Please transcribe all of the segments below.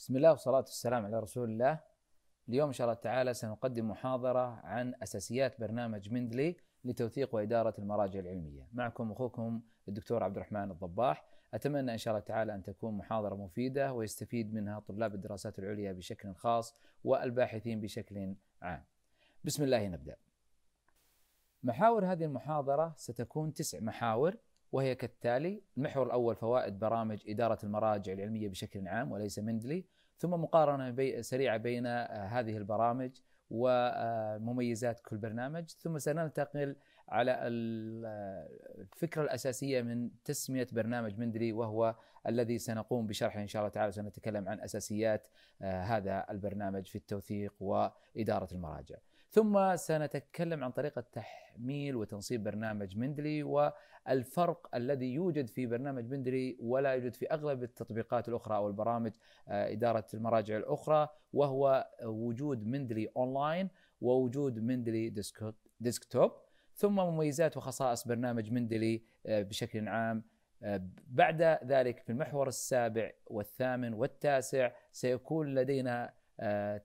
بسم الله والصلاة والسلام على رسول الله اليوم إن شاء الله تعالى سنقدم محاضرة عن أساسيات برنامج مندلي لتوثيق وإدارة المراجع العلمية معكم أخوكم الدكتور عبد الرحمن الضباح أتمنى إن شاء الله تعالى أن تكون محاضرة مفيدة ويستفيد منها طلاب الدراسات العليا بشكل خاص والباحثين بشكل عام بسم الله نبدأ محاور هذه المحاضرة ستكون تسع محاور وهي كالتالي المحور الأول فوائد برامج إدارة المراجع العلمية بشكل عام وليس مندلي ثم مقارنة بي سريعة بين آه، هذه البرامج ومميزات آه، كل برنامج ثم سننتقل على آه، الفكرة الأساسية من تسمية برنامج مندلي وهو الذي سنقوم بشرحه إن شاء الله تعالى سنتكلم عن أساسيات هذا البرنامج في التوثيق وإدارة المراجع ثم سنتكلم عن طريقة تحميل وتنصيب برنامج مندلي والفرق الذي يوجد في برنامج مندلي ولا يوجد في أغلب التطبيقات الأخرى أو البرامج آه، إدارة المراجع الأخرى وهو وجود مندلي أونلاين ووجود مندلي ديسكتوب ثم مميزات وخصائص برنامج مندلي آه، بشكل عام آه، بعد ذلك في المحور السابع والثامن والتاسع سيكون لدينا آه،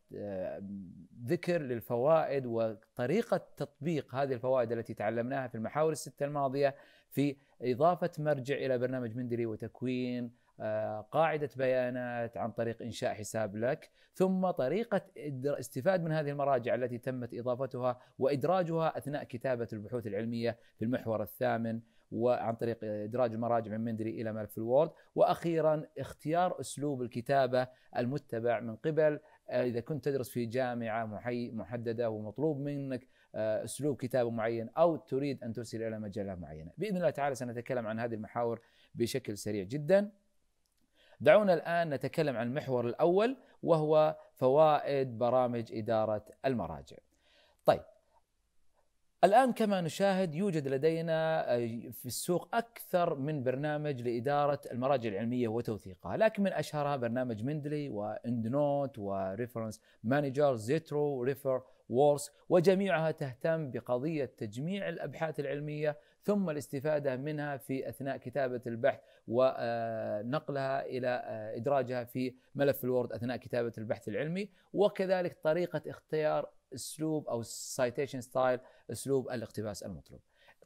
ذكر للفوائد وطريقة تطبيق هذه الفوائد التي تعلمناها في المحاور الستة الماضية في إضافة مرجع إلى برنامج مندلي وتكوين آه، قاعدة بيانات عن طريق إنشاء حساب لك ثم طريقة استفاد من هذه المراجع التي تمت إضافتها وإدراجها أثناء كتابة البحوث العلمية في المحور الثامن وعن طريق ادراج المراجع من مندري الى ملف الوورد واخيرا اختيار اسلوب الكتابه المتبع من قبل آه، اذا كنت تدرس في جامعه محدده ومطلوب منك آه، اسلوب كتابه معين او تريد ان ترسل الى مجله معينه باذن الله تعالى سنتكلم عن هذه المحاور بشكل سريع جدا دعونا الان نتكلم عن المحور الاول وهو فوائد برامج اداره المراجع طيب الآن كما نشاهد يوجد لدينا آه، في السوق أكثر من برنامج لإدارة المراجع العلمية وتوثيقها لكن من أشهرها برنامج مندلي واندنوت وريفرنس مانجر زيترو ريفر وورس وجميعها تهتم بقضية تجميع الأبحاث العلمية ثم الاستفادة منها في أثناء كتابة البحث ونقلها آه، إلى آه، إدراجها في ملف الوورد أثناء كتابة البحث العلمي وكذلك طريقة اختيار اسلوب او السيتيشن ستايل اسلوب الاقتباس المطلوب.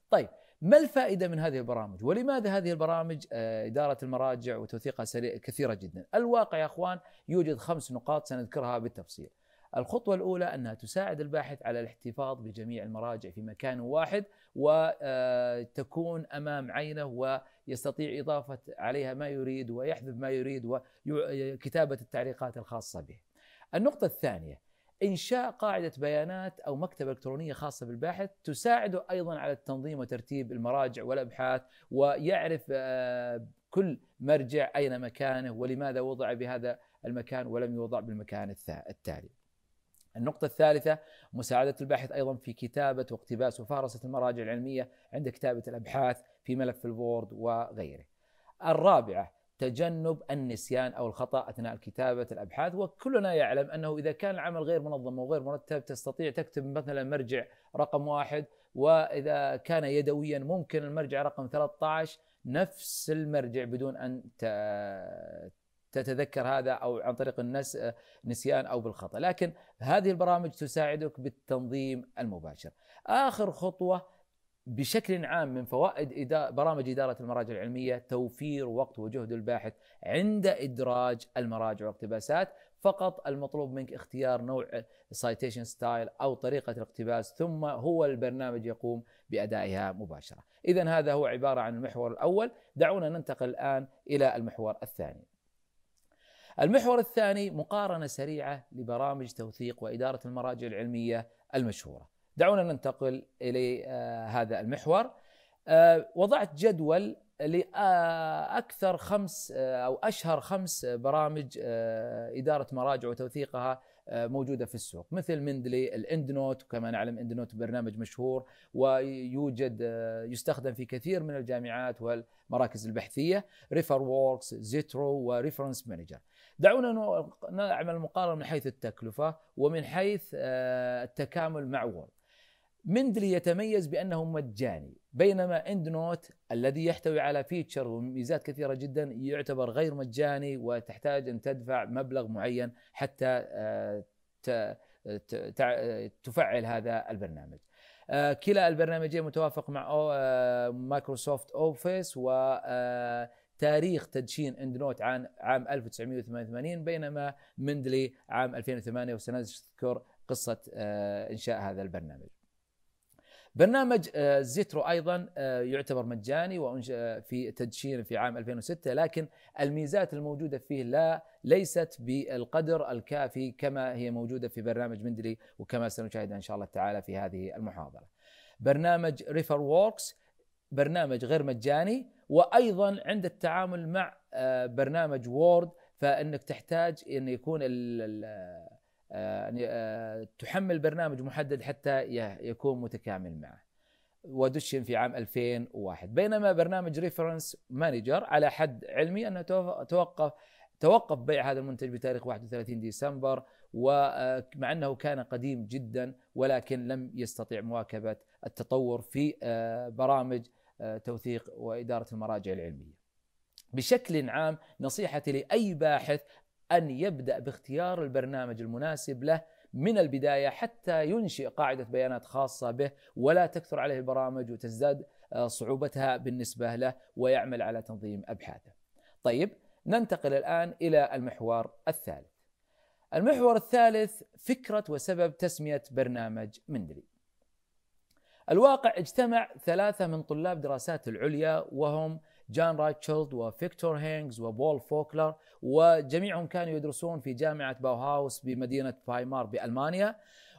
طيب ما الفائده من هذه البرامج؟ ولماذا هذه البرامج آه، اداره المراجع وتوثيقها سريع كثيره جدا؟ الواقع يا اخوان يوجد خمس نقاط سنذكرها بالتفصيل. الخطوة الأولى أنها تساعد الباحث على الاحتفاظ بجميع المراجع في مكان واحد وتكون آه، أمام عينه ويستطيع إضافة عليها ما يريد ويحذف ما يريد وكتابة التعليقات الخاصة به. النقطة الثانية انشاء قاعده بيانات او مكتبه الكترونيه خاصه بالباحث تساعده ايضا على التنظيم وترتيب المراجع والابحاث ويعرف آه، كل مرجع اين مكانه ولماذا وضع بهذا المكان ولم يوضع بالمكان التالي. النقطة الثالثة مساعدة الباحث أيضا في كتابة واقتباس وفهرسة المراجع العلمية عند كتابة الأبحاث في ملف الوورد وغيره. الرابعة تجنب النسيان او الخطا اثناء كتابه الابحاث وكلنا يعلم انه اذا كان العمل غير منظم وغير مرتب تستطيع تكتب مثلا مرجع رقم واحد واذا كان يدويا ممكن المرجع رقم 13 نفس المرجع بدون ان تتذكر هذا او عن طريق النسيان او بالخطا، لكن هذه البرامج تساعدك بالتنظيم المباشر. اخر خطوه بشكل عام من فوائد برامج إدارة المراجع العلمية توفير وقت وجهد الباحث عند إدراج المراجع والاقتباسات فقط المطلوب منك اختيار نوع citation ستايل أو طريقة الاقتباس ثم هو البرنامج يقوم بأدائها مباشرة إذا هذا هو عبارة عن المحور الأول دعونا ننتقل الآن إلى المحور الثاني المحور الثاني مقارنة سريعة لبرامج توثيق وإدارة المراجع العلمية المشهورة دعونا ننتقل الى آه، هذا المحور آه، وضعت جدول لاكثر خمس آه، او اشهر خمس برامج اداره مراجع وتوثيقها موجوده في السوق مثل مندلي الاندنوت وكما نعلم اندنوت برنامج مشهور ويوجد يستخدم في كثير من الجامعات والمراكز البحثيه ريفر ووركس زيترو وريفرنس مانجر دعونا نعمل مقارنه من حيث التكلفه ومن حيث التكامل مع وورد مندلي يتميز بأنه مجاني بينما اند نوت الذي يحتوي على فيتشر وميزات كثيرة جدا يعتبر غير مجاني وتحتاج أن تدفع مبلغ معين حتى آه، تفعل هذا البرنامج آه، كلا البرنامجين متوافق مع آه، مايكروسوفت اوفيس و تاريخ تدشين اند نوت عام عام 1988 بينما مندلي عام 2008 وسنذكر قصه انشاء هذا البرنامج. برنامج آه، زيترو ايضا آه، يعتبر مجاني وانشا آه، في تدشين في عام 2006 لكن الميزات الموجوده فيه لا ليست بالقدر الكافي كما هي موجوده في برنامج مندلي وكما سنشاهد ان شاء الله تعالى في هذه المحاضره. برنامج ريفر ووركس برنامج غير مجاني وايضا عند التعامل مع برنامج وورد فانك تحتاج ان يكون آه، يعني، آه، تحمل برنامج محدد حتى يكون متكامل معه ودشن في عام 2001 بينما برنامج ريفرنس مانجر على حد علمي انه توقف توقف بيع هذا المنتج بتاريخ 31 ديسمبر ومع آه، انه كان قديم جدا ولكن لم يستطيع مواكبه التطور في برامج توثيق واداره المراجع العلميه. بشكل عام نصيحتي لاي باحث ان يبدا باختيار البرنامج المناسب له من البدايه حتى ينشئ قاعده بيانات خاصه به ولا تكثر عليه البرامج وتزداد آه، صعوبتها بالنسبه له ويعمل على تنظيم ابحاثه. طيب ننتقل الان الى المحور الثالث. المحور الثالث فكره وسبب تسميه برنامج مندلي. الواقع اجتمع ثلاثه من طلاب دراسات العليا وهم جان رايتشولد وفيكتور هينغز وبول فوكلر وجميعهم كانوا يدرسون في جامعة باوهاوس بمدينة فايمار بألمانيا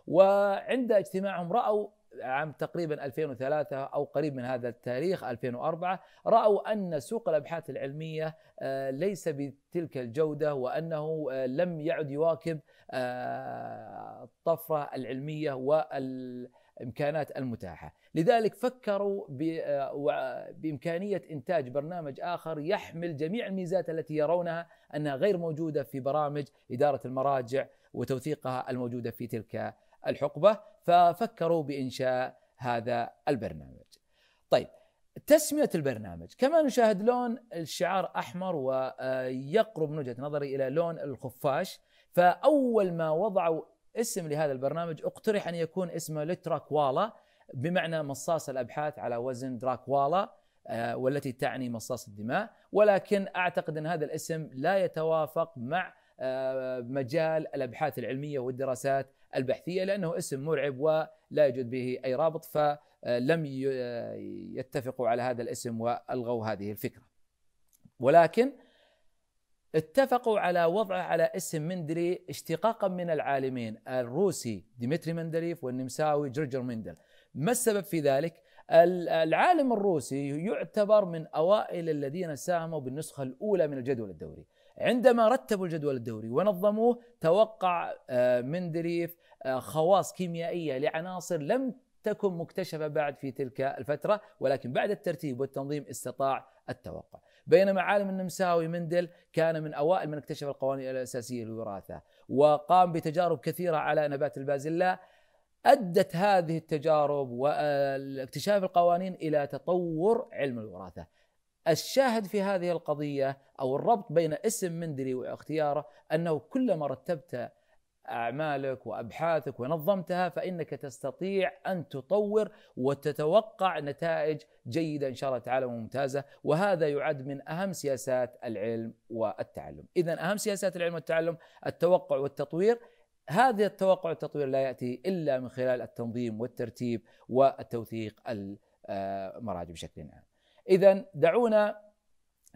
وعند اجتماعهم رأوا عام تقريبا 2003 او قريب من هذا التاريخ 2004 راوا ان سوق الابحاث العلميه آه، ليس بتلك الجوده وانه آه، لم يعد يواكب آه، الطفره العلميه وال الامكانات المتاحه، لذلك فكروا آه، بامكانيه انتاج برنامج اخر يحمل جميع الميزات التي يرونها انها غير موجوده في برامج اداره المراجع وتوثيقها الموجوده في تلك الحقبه، ففكروا بانشاء هذا البرنامج. طيب تسمية البرنامج كما نشاهد لون الشعار أحمر ويقرب من وجهة نظري إلى لون الخفاش فأول ما وضعوا اسم لهذا البرنامج اقترح ان يكون اسمه لتراكوالا بمعنى مصاص الابحاث على وزن دراكوالا آه، والتي تعني مصاص الدماء ولكن اعتقد ان هذا الاسم لا يتوافق مع آه، مجال الابحاث العلميه والدراسات البحثيه لانه اسم مرعب ولا يوجد به اي رابط فلم آه، يتفقوا على هذا الاسم والغوا هذه الفكره. ولكن اتفقوا على وضعه على اسم مندري اشتقاقا من العالمين الروسي ديمتري مندليف والنمساوي جرجر مندل ما السبب في ذلك؟ العالم الروسي يعتبر من اوائل الذين ساهموا بالنسخه الاولى من الجدول الدوري عندما رتبوا الجدول الدوري ونظموه توقع آه، مندريف آه، خواص كيميائيه لعناصر لم تكن مكتشفه بعد في تلك الفتره ولكن بعد الترتيب والتنظيم استطاع التوقع بينما عالم النمساوي مندل كان من أوائل من اكتشف القوانين الأساسية للوراثة وقام بتجارب كثيرة على نبات البازلاء أدت هذه التجارب واكتشاف آه، القوانين إلى تطور علم الوراثة الشاهد في هذه القضية أو الربط بين اسم مندلي واختياره أنه كلما رتبت اعمالك وابحاثك ونظمتها فانك تستطيع ان تطور وتتوقع نتائج جيده ان شاء الله تعالى وممتازه وهذا يعد من اهم سياسات العلم والتعلم. اذا اهم سياسات العلم والتعلم التوقع والتطوير هذا التوقع والتطوير لا ياتي الا من خلال التنظيم والترتيب والتوثيق المراجع بشكل عام. اذا دعونا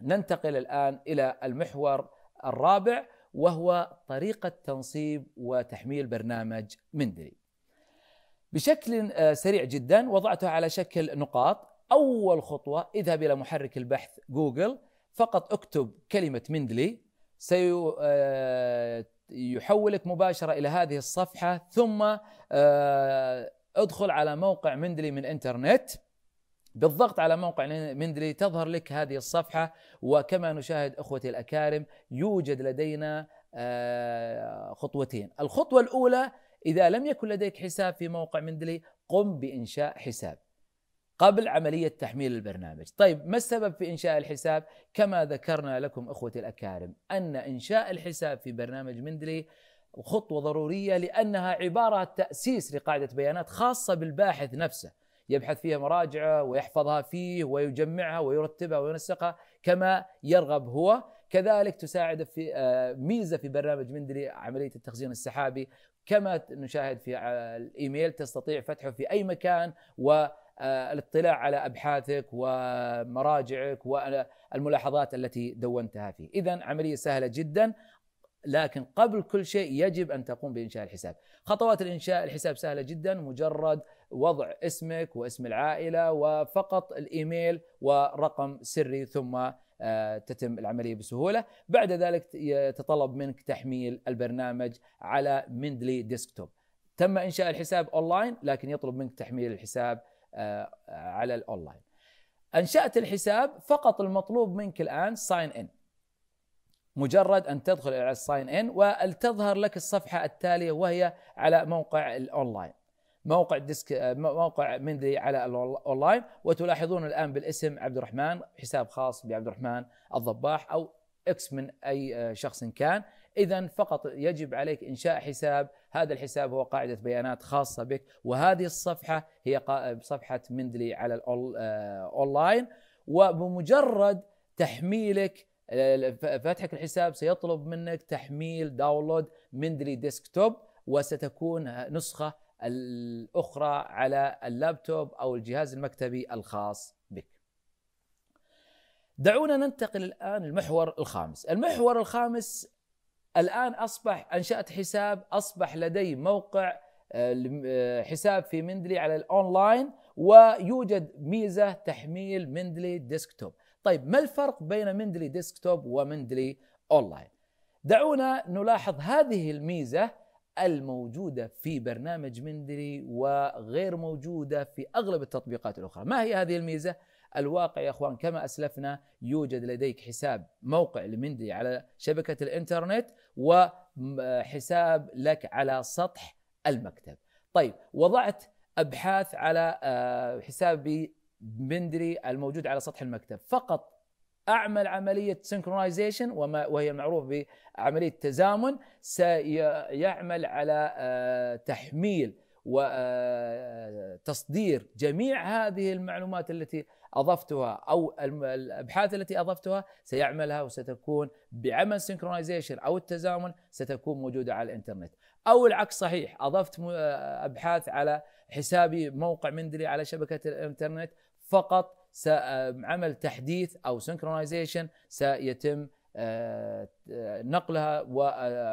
ننتقل الان الى المحور الرابع وهو طريقة تنصيب وتحميل برنامج مندري بشكل آه، سريع جدا وضعته على شكل نقاط أول خطوة اذهب إلى محرك البحث جوجل فقط اكتب كلمة مندلي سيحولك آه، مباشرة إلى هذه الصفحة ثم آه، ادخل على موقع مندلي من انترنت بالضغط على موقع مندلي تظهر لك هذه الصفحة وكما نشاهد أخوتي الأكارم يوجد لدينا آه، خطوتين الخطوة الأولى إذا لم يكن لديك حساب في موقع مندلي قم بإنشاء حساب قبل عملية تحميل البرنامج طيب ما السبب في إنشاء الحساب؟ كما ذكرنا لكم أخوتي الأكارم أن إنشاء الحساب في برنامج مندلي خطوة ضرورية لأنها عبارة عن تأسيس لقاعدة بيانات خاصة بالباحث نفسه يبحث فيها مراجعه ويحفظها فيه ويجمعها ويرتبها وينسقها كما يرغب هو كذلك تساعد في آه، ميزه في برنامج مندلي عمليه التخزين السحابي كما نشاهد في آه، الايميل تستطيع فتحه في اي مكان و آه، الاطلاع على ابحاثك ومراجعك والملاحظات التي دونتها فيه، اذا عمليه سهله جدا لكن قبل كل شيء يجب ان تقوم بانشاء الحساب. خطوات الانشاء الحساب سهله جدا مجرد وضع اسمك واسم العائله وفقط الايميل ورقم سري ثم آه، تتم العمليه بسهوله، بعد ذلك يتطلب منك تحميل البرنامج على مندلي ديسكتوب. تم انشاء الحساب اونلاين لكن يطلب منك تحميل الحساب آه، على الاونلاين. انشات الحساب فقط المطلوب منك الان ساين ان مجرد ان تدخل على الساين ان وتظهر لك الصفحه التاليه وهي على موقع الاونلاين موقع ديسك موقع مندي على الاونلاين وتلاحظون الان بالاسم عبد الرحمن حساب خاص بعبد الرحمن الضباح او اكس من اي شخص كان اذا فقط يجب عليك انشاء حساب هذا الحساب هو قاعده بيانات خاصه بك وهذه الصفحه هي صفحه مندلي على الاونلاين آه، وبمجرد تحميلك فتحك الحساب سيطلب منك تحميل داونلود مندلي ديسكتوب وستكون نسخة الأخرى على اللابتوب أو الجهاز المكتبي الخاص بك دعونا ننتقل الآن المحور الخامس المحور الخامس الآن أصبح أنشأت حساب أصبح لدي موقع آه، آه، حساب في مندلي على الأونلاين ويوجد ميزة تحميل مندلي ديسكتوب طيب ما الفرق بين مندلي ديسكتوب ومندلي اونلاين دعونا نلاحظ هذه الميزه الموجوده في برنامج مندلي وغير موجوده في اغلب التطبيقات الاخرى ما هي هذه الميزه الواقع يا اخوان كما اسلفنا يوجد لديك حساب موقع لمندلي على شبكه الانترنت وحساب لك على سطح المكتب طيب وضعت ابحاث على آه، حسابي بندري الموجود على سطح المكتب فقط اعمل عمليه سنكرونايزيشن وهي المعروف بعمليه تزامن سيعمل على آه، تحميل وتصدير آه، جميع هذه المعلومات التي اضفتها او الابحاث التي اضفتها سيعملها وستكون بعمل سنكرونايزيشن او التزامن ستكون موجوده على الانترنت او العكس صحيح اضفت آه، ابحاث على حسابي موقع مندري على شبكه الانترنت فقط عمل تحديث او سنكرونايزيشن سيتم آه، آه، نقلها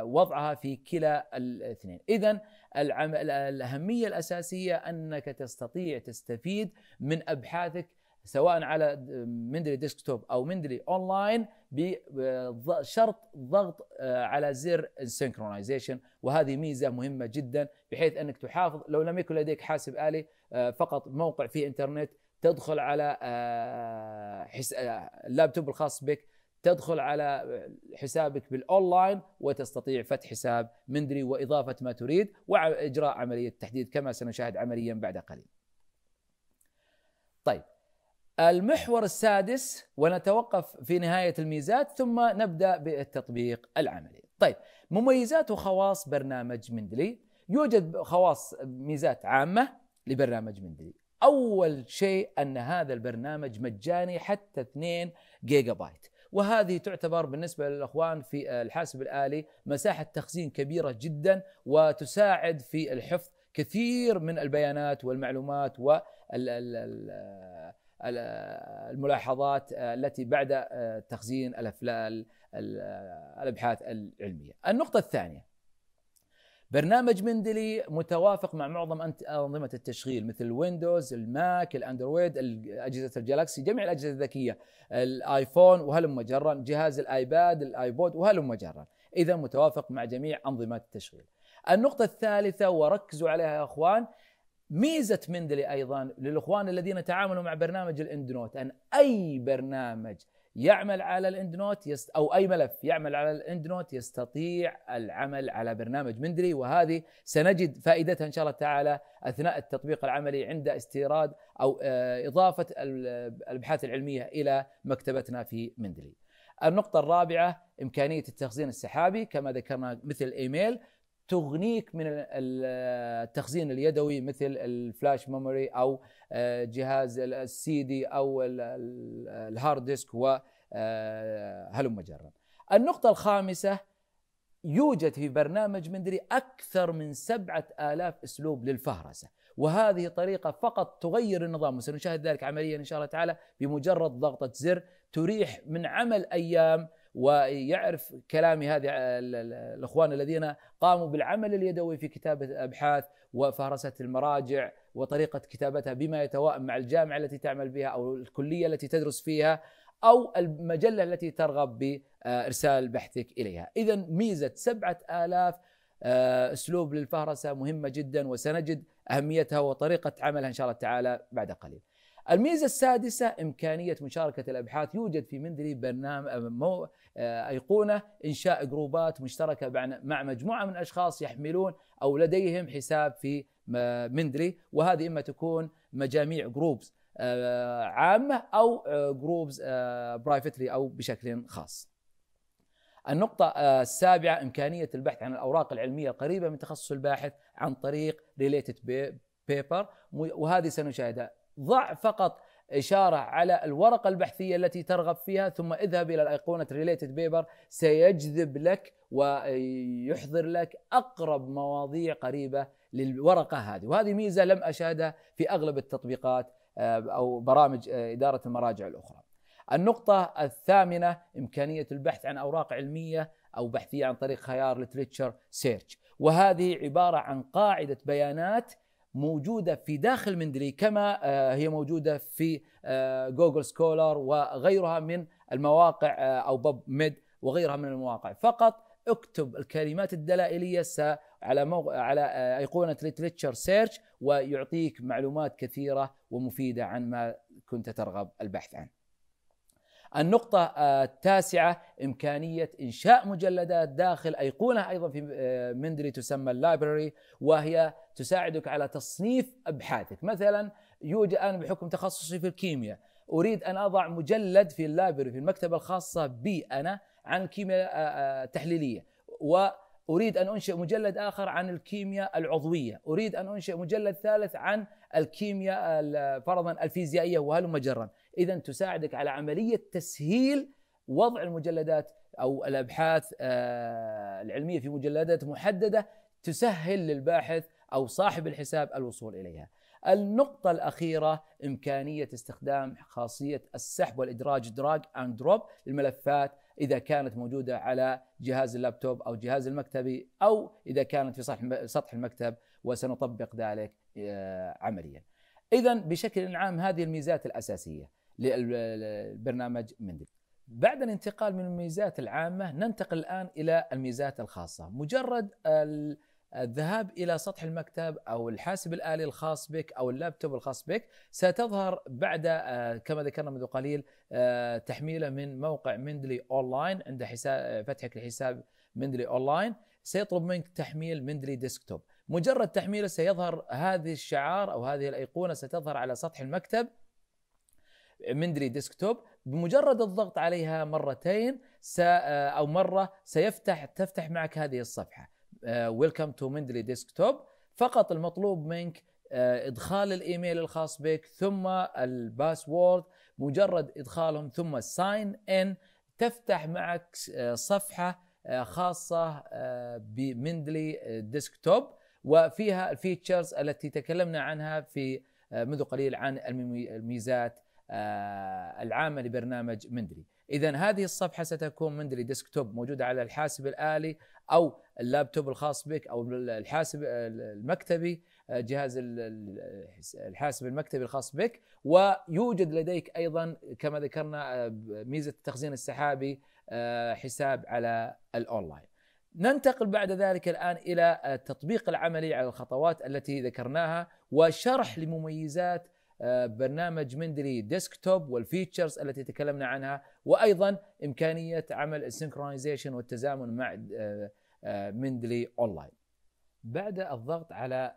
ووضعها آه، في كلا الاثنين اذا الاهميه الاساسيه انك تستطيع تستفيد من ابحاثك سواء على مندلي ديسكتوب او مندلي اونلاين بشرط ضغط على زر السنكرونايزيشن وهذه ميزه مهمه جدا بحيث انك تحافظ لو لم يكن لديك حاسب الي فقط موقع فيه انترنت تدخل على آه، حس... آه، اللابتوب الخاص بك تدخل على آه، حسابك بالاونلاين وتستطيع فتح حساب مندري واضافه ما تريد واجراء عمليه التحديد كما سنشاهد عمليا بعد قليل. طيب المحور السادس ونتوقف في نهايه الميزات ثم نبدا بالتطبيق العملي. طيب مميزات وخواص برنامج مندلي يوجد خواص ميزات عامه لبرنامج مندلي أول شيء أن هذا البرنامج مجاني حتى 2 جيجا بايت وهذه تعتبر بالنسبة للأخوان في الحاسب الآلي مساحة تخزين كبيرة جدا وتساعد في الحفظ كثير من البيانات والمعلومات والملاحظات التي بعد تخزين الأبحاث العلمية النقطة الثانية برنامج مندلي متوافق مع معظم انظمه التشغيل مثل ويندوز، الماك، الاندرويد، اجهزه الجلاكسي، جميع الاجهزه الذكيه، الايفون وهلم جرا، جهاز الايباد، الايبود وهلم جرا، اذا متوافق مع جميع انظمه التشغيل. النقطه الثالثه وركزوا عليها يا اخوان ميزه مندلي ايضا للاخوان الذين تعاملوا مع برنامج الاندنوت ان اي برنامج يعمل على الاند نوت يست... او اي ملف يعمل على الاند نوت يستطيع العمل على برنامج مندري وهذه سنجد فائدتها ان شاء الله تعالى اثناء التطبيق العملي عند استيراد او آه، اضافه الابحاث العلميه الى مكتبتنا في مندلي. النقطة الرابعة إمكانية التخزين السحابي كما ذكرنا مثل الإيميل تغنيك من التخزين اليدوي مثل الفلاش ميموري او آه، جهاز السي دي او الهارد ديسك وهلم آه، جرا. النقطة الخامسة يوجد في برنامج مندري أكثر من سبعة آلاف أسلوب للفهرسة وهذه طريقة فقط تغير النظام وسنشاهد ذلك عمليا إن شاء الله تعالى بمجرد ضغطة زر تريح من عمل أيام ويعرف كلامي هذه الاخوان الذين قاموا بالعمل اليدوي في كتابه الابحاث وفهرسه المراجع وطريقه كتابتها بما يتوائم مع الجامعه التي تعمل بها او الكليه التي تدرس فيها او المجله التي ترغب بارسال بحثك اليها. اذا ميزه 7000 آه، اسلوب للفهرسه مهمه جدا وسنجد اهميتها وطريقه عملها ان شاء الله تعالى بعد قليل. الميزة السادسة إمكانية مشاركة الأبحاث يوجد في مندري برنامج آه، مو آه، أيقونة إنشاء جروبات مشتركة مع مجموعة من الأشخاص يحملون أو لديهم حساب في آه، مندري وهذه إما تكون مجاميع جروبز عامة أو جروبز برايفتلي أو بشكل خاص النقطة السابعة إمكانية البحث عن الأوراق العلمية القريبة من تخصص الباحث عن طريق ريليتد بيبر وهذه سنشاهدها ضع فقط إشارة على الورقة البحثية التي ترغب فيها ثم اذهب إلى الأيقونة ريليتد بيبر سيجذب لك ويحضر لك أقرب مواضيع قريبة للورقة هذه وهذه ميزة لم أشاهدها في أغلب التطبيقات آه، أو برامج آه، إدارة المراجع الأخرى النقطة الثامنة إمكانية البحث عن أوراق علمية أو بحثية عن طريق خيار Literature سيرش وهذه عبارة عن قاعدة بيانات موجودة في داخل مندلي كما آه، هي موجودة في جوجل آه، سكولر وغيرها من المواقع آه، أو بوب ميد وغيرها من المواقع فقط اكتب الكلمات الدلائلية على موق... على أيقونة ليتلتشر سيرش ويعطيك معلومات كثيرة ومفيدة عن ما كنت ترغب البحث عنه النقطة آه، التاسعة إمكانية إنشاء مجلدات داخل أيقونة أيضا في آه، مندري تسمى اللايبراري وهي تساعدك على تصنيف أبحاثك مثلا يوجد أنا بحكم تخصصي في الكيمياء أريد أن أضع مجلد في اللايبراري في المكتبة الخاصة بي أنا عن الكيمياء التحليلية آه، و اريد ان انشئ مجلد اخر عن الكيمياء العضويه، اريد ان انشئ مجلد ثالث عن الكيمياء فرضا الفيزيائيه وهلم جرا، اذا تساعدك على عمليه تسهيل وضع المجلدات او الابحاث آه، العلميه في مجلدات محدده تسهل للباحث او صاحب الحساب الوصول اليها. النقطة الأخيرة إمكانية استخدام خاصية السحب والإدراج دراج أند دروب للملفات اذا كانت موجوده على جهاز اللابتوب او جهاز المكتبي او اذا كانت في سطح المكتب وسنطبق ذلك آه، عمليا. اذا بشكل عام هذه الميزات الاساسيه للبرنامج مندل. بعد الانتقال من الميزات العامه ننتقل الان الى الميزات الخاصه، مجرد ال الذهاب الى سطح المكتب او الحاسب الالي الخاص بك او اللابتوب الخاص بك ستظهر بعد آه، كما ذكرنا منذ قليل آه، تحميله من موقع مندلي اونلاين عند حساب آه، فتحك لحساب مندلي اونلاين سيطلب منك تحميل مندلي ديسكتوب مجرد تحميله سيظهر هذه الشعار او هذه الايقونه ستظهر على سطح المكتب مندلي ديسكتوب بمجرد الضغط عليها مرتين او مره سيفتح تفتح معك هذه الصفحه ويلكم تو مندلي ديسكتوب فقط المطلوب منك آه، ادخال الايميل الخاص بك ثم الباسورد مجرد ادخالهم ثم ساين ان تفتح معك آه، صفحه آه، خاصه بمندلي ديسكتوب وفيها الفيتشرز التي تكلمنا عنها في منذ قليل عن الميزات العامه لبرنامج مندلي. اذا هذه الصفحه ستكون مندلي ديسكتوب موجوده على الحاسب الالي او اللابتوب الخاص بك او الحاسب المكتبي آه، جهاز الحاسب المكتبي الخاص بك ويوجد لديك ايضا كما ذكرنا آه، ميزه التخزين السحابي آه، حساب على الاونلاين. ننتقل بعد ذلك الان الى التطبيق العملي على الخطوات التي ذكرناها وشرح لمميزات برنامج مندلي ديسكتوب والفيتشرز التي تكلمنا عنها وايضا امكانيه عمل السنكرونيزيشن والتزامن مع مندلي آه، اونلاين بعد الضغط على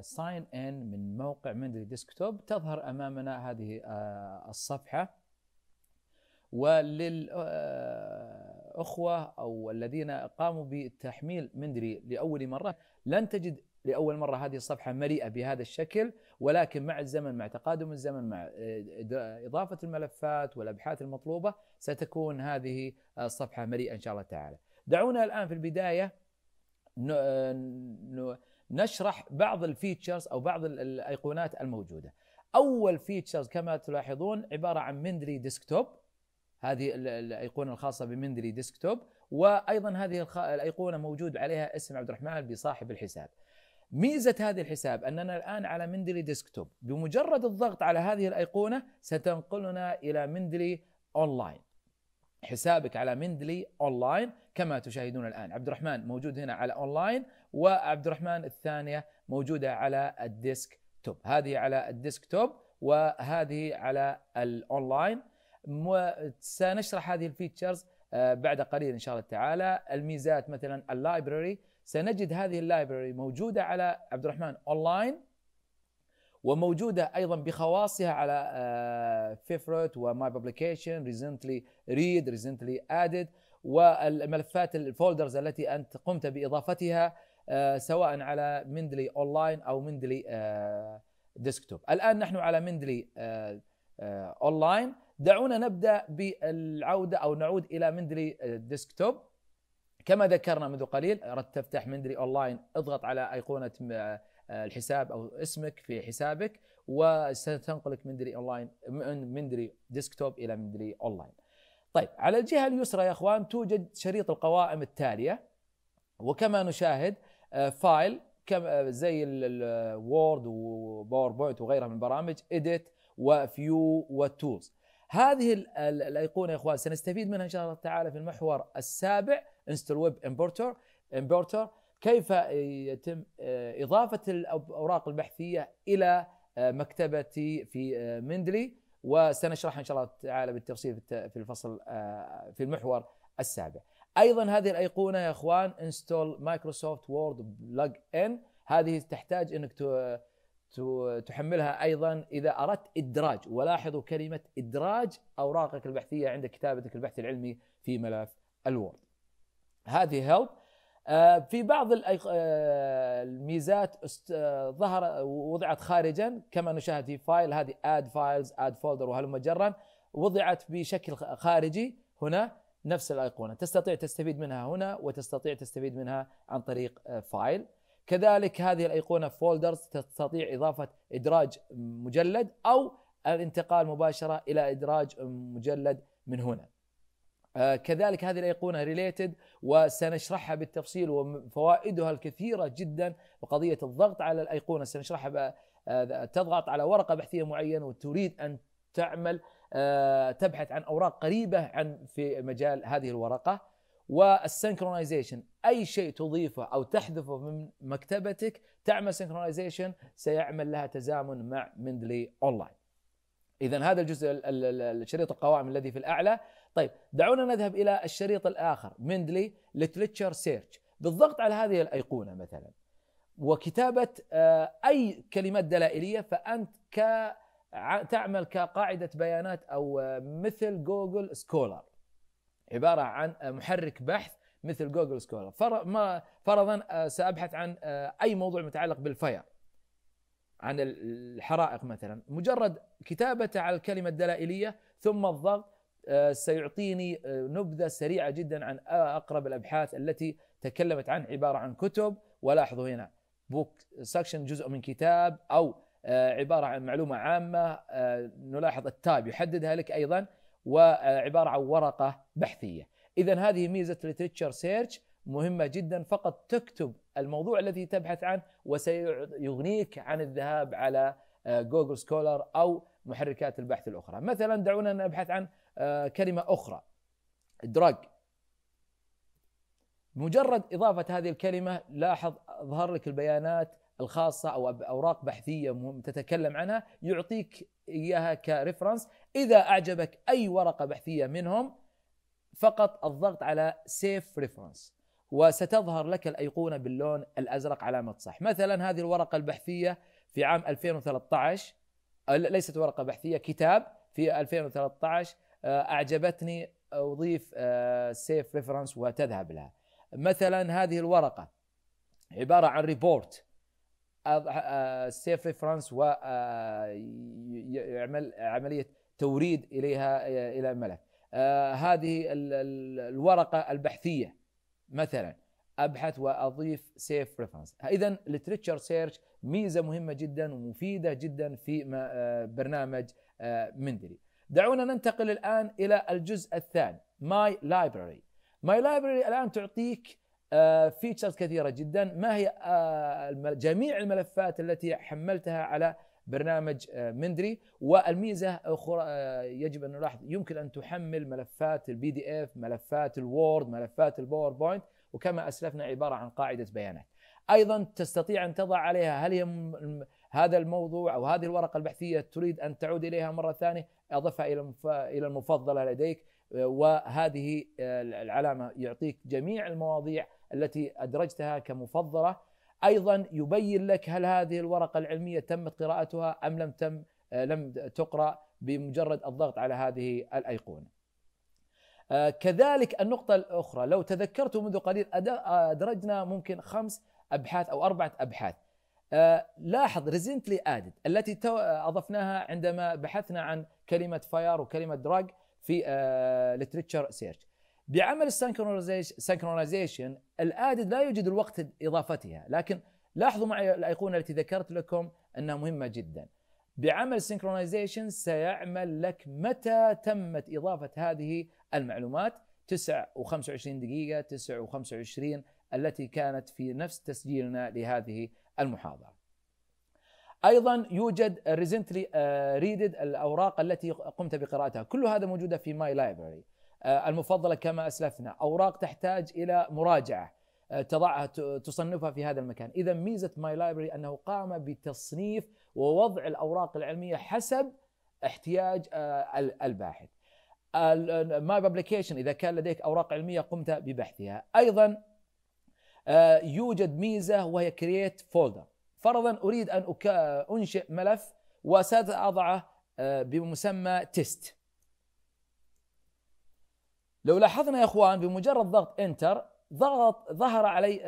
ساين آه، ان من موقع مندلي ديسكتوب تظهر امامنا هذه آه، الصفحه وللأخوة أو الذين قاموا بتحميل مندري لأول مرة لن تجد لأول مرة هذه الصفحة مليئة بهذا الشكل ولكن مع الزمن مع تقادم الزمن مع إضافة الملفات والأبحاث المطلوبة ستكون هذه الصفحة مليئة إن شاء الله تعالى دعونا الآن في البداية نشرح بعض الفيتشرز أو بعض الأيقونات الموجودة أول فيتشرز كما تلاحظون عبارة عن مندري ديسكتوب هذه الأيقونة الخاصة بمندري ديسكتوب وأيضا هذه الأيقونة موجود عليها اسم عبد الرحمن بصاحب الحساب ميزة هذا الحساب أننا الآن على مندلي ديسكتوب بمجرد الضغط على هذه الأيقونة ستنقلنا إلى مندلي أونلاين حسابك على مندلي اونلاين كما تشاهدون الان عبد الرحمن موجود هنا على اونلاين وعبد الرحمن الثانيه موجوده على الديسك توب هذه على الديسك توب وهذه على الاونلاين سنشرح هذه الفيتشرز آه، بعد قليل ان شاء الله تعالى الميزات مثلا اللايبرري سنجد هذه اللايبرري موجوده على عبد الرحمن اونلاين وموجوده ايضا بخواصها على آه، فيفرت وماي بابليكيشن ريزنتلي ريد ريزنتلي ادد والملفات الفولدرز التي انت قمت باضافتها آه، سواء على مندلي اونلاين او مندلي آه، ديسكتوب الان نحن على مندلي اونلاين دعونا نبدا بالعوده او نعود الى مندلي ديسكتوب كما ذكرنا منذ قليل اردت تفتح مندلي اونلاين اضغط على ايقونه آه، الحساب او اسمك في حسابك وستنقلك مندري اونلاين من مندري ديسكتوب الى مندري اونلاين. طيب على الجهه اليسرى يا اخوان توجد شريط القوائم التاليه وكما نشاهد آه، فايل كم آه، زي الوورد وباوربوينت وغيرها من برامج اديت وفيو وتولز هذه الايقونه يا اخوان سنستفيد منها ان شاء الله تعالى في المحور السابع انستل ويب امبورتر امبورتر كيف يتم آه، اضافه الاوراق البحثيه الى آه، مكتبتي في آه، مندلي وسنشرحها ان شاء الله تعالى بالتفصيل في الفصل في المحور السابع. ايضا هذه الايقونه يا اخوان انستول مايكروسوفت وورد بلج ان هذه تحتاج انك تحملها ايضا اذا اردت ادراج ولاحظوا كلمه ادراج اوراقك البحثيه عند كتابتك البحث العلمي في ملف الوورد. هذه هيلب آه، في بعض آه، الميزات آه، ظهر وضعت خارجا كما نشاهد في فايل هذه اد فايلز اد فولدر وهلم جرا وضعت بشكل خارجي هنا نفس الايقونه تستطيع تستفيد منها هنا وتستطيع تستفيد منها عن طريق فايل كذلك هذه الايقونه فولدرز تستطيع اضافه ادراج مجلد او الانتقال مباشره الى ادراج مجلد من هنا آه، كذلك هذه الأيقونة ريليتد وسنشرحها بالتفصيل وفوائدها الكثيرة جدا وقضية الضغط على الأيقونة سنشرحها آه، تضغط على ورقة بحثية معينة وتريد أن تعمل آه، تبحث عن أوراق قريبة عن في مجال هذه الورقة والسنكرونايزيشن أي شيء تضيفه أو تحذفه من مكتبتك تعمل سنكرونايزيشن سيعمل لها تزامن مع مندلي أونلاين إذا هذا الجزء الشريط القوائم الذي في الأعلى طيب دعونا نذهب إلى الشريط الآخر مندلي لتريتشر سيرش بالضغط على هذه الأيقونة مثلا وكتابة آه، أي كلمات دلائلية فأنت ك تعمل كقاعدة بيانات أو آه، مثل جوجل سكولر عبارة عن آه، محرك بحث مثل جوجل سكولر فرضا سأبحث عن أي موضوع متعلق بالفير عن الحرائق مثلا مجرد كتابته على الكلمة الدلائلية ثم الضغط آه، سيعطيني آه، نبذة سريعة جدا عن أقرب الأبحاث التي تكلمت عن عبارة عن كتب ولاحظوا هنا بوك سكشن جزء من كتاب أو آه، عبارة عن معلومة عامة نلاحظ التاب يحددها لك أيضا وعبارة عن ورقة بحثية إذا هذه ميزة ليتريتشر سيرش مهمة جدا فقط تكتب الموضوع الذي تبحث عنه وسيغنيك عن الذهاب على جوجل سكولر أو محركات البحث الأخرى مثلا دعونا نبحث عن آه، كلمه اخرى دراج مجرد اضافه هذه الكلمه لاحظ ظهر لك البيانات الخاصه او اوراق بحثيه تتكلم عنها يعطيك اياها كريفرنس اذا اعجبك اي ورقه بحثيه منهم فقط الضغط على سيف ريفرنس وستظهر لك الايقونه باللون الازرق علامه صح مثلا هذه الورقه البحثيه في عام 2013 ليست ورقه بحثيه كتاب في 2013 آه، اعجبتني اضيف سيف آه، ريفرنس وتذهب لها مثلا هذه الورقه عباره عن ريبورت سيف ريفرنس ويعمل عمليه توريد اليها آه، الى الملف هذه الورقه البحثيه مثلا ابحث واضيف سيف ريفرنس اذا لتريتشر سيرش ميزه مهمه جدا ومفيده جدا في برنامج مندري دعونا ننتقل الآن إلى الجزء الثاني ماي Library ماي Library الآن تعطيك فيتشرز آه، كثيرة جدا ما هي آه، جميع الملفات التي حملتها على برنامج مندري آه، والميزه أخرى يجب ان نلاحظ يمكن ان تحمل ملفات البي دي اف ملفات الوورد ملفات الباوربوينت وكما اسلفنا عباره عن قاعده بيانات ايضا تستطيع ان تضع عليها هل هي هذا الموضوع او هذه الورقه البحثيه تريد ان تعود اليها مره ثانيه اضفها الى الى المفضله لديك وهذه آه، العلامه يعطيك جميع المواضيع التي ادرجتها كمفضله ايضا يبين لك هل هذه الورقه العلميه تمت قراءتها ام لم تم آه، لم تقرا بمجرد الضغط على هذه الايقونه. آه، كذلك النقطة الأخرى لو تذكرت منذ قليل أدرجنا ممكن خمس أبحاث أو أربعة أبحاث لاحظ ريزنتلي ادد التي اضفناها عندما بحثنا عن كلمه فاير وكلمه دراج في لتريتشر آه، سيرش بعمل السنكرونايزيشن الادد لا يوجد الوقت لاضافتها لكن لاحظوا معي الايقونه التي ذكرت لكم انها مهمه جدا بعمل سنكرونايزيشن سيعمل لك متى تمت اضافه هذه المعلومات 9 و25 دقيقه 9 و25 التي كانت في نفس تسجيلنا لهذه المحاضرة ايضا يوجد ريزنتلي ريدد uh, الاوراق التي قمت بقراءتها كل هذا موجوده في ماي لايبرري uh, المفضله كما اسلفنا اوراق تحتاج الى مراجعه uh, تضعها تصنفها في هذا المكان اذا ميزه ماي لايبرري انه قام بتصنيف ووضع الاوراق العلميه حسب احتياج الباحث ماي بابليكيشن اذا كان لديك اوراق علميه قمت ببحثها ايضا آه، يوجد ميزه وهي كرييت فولدر فرضا اريد ان انشئ ملف وساضعه آه، بمسمى تيست لو لاحظنا يا اخوان بمجرد ضغط انتر ضغط ظهر علي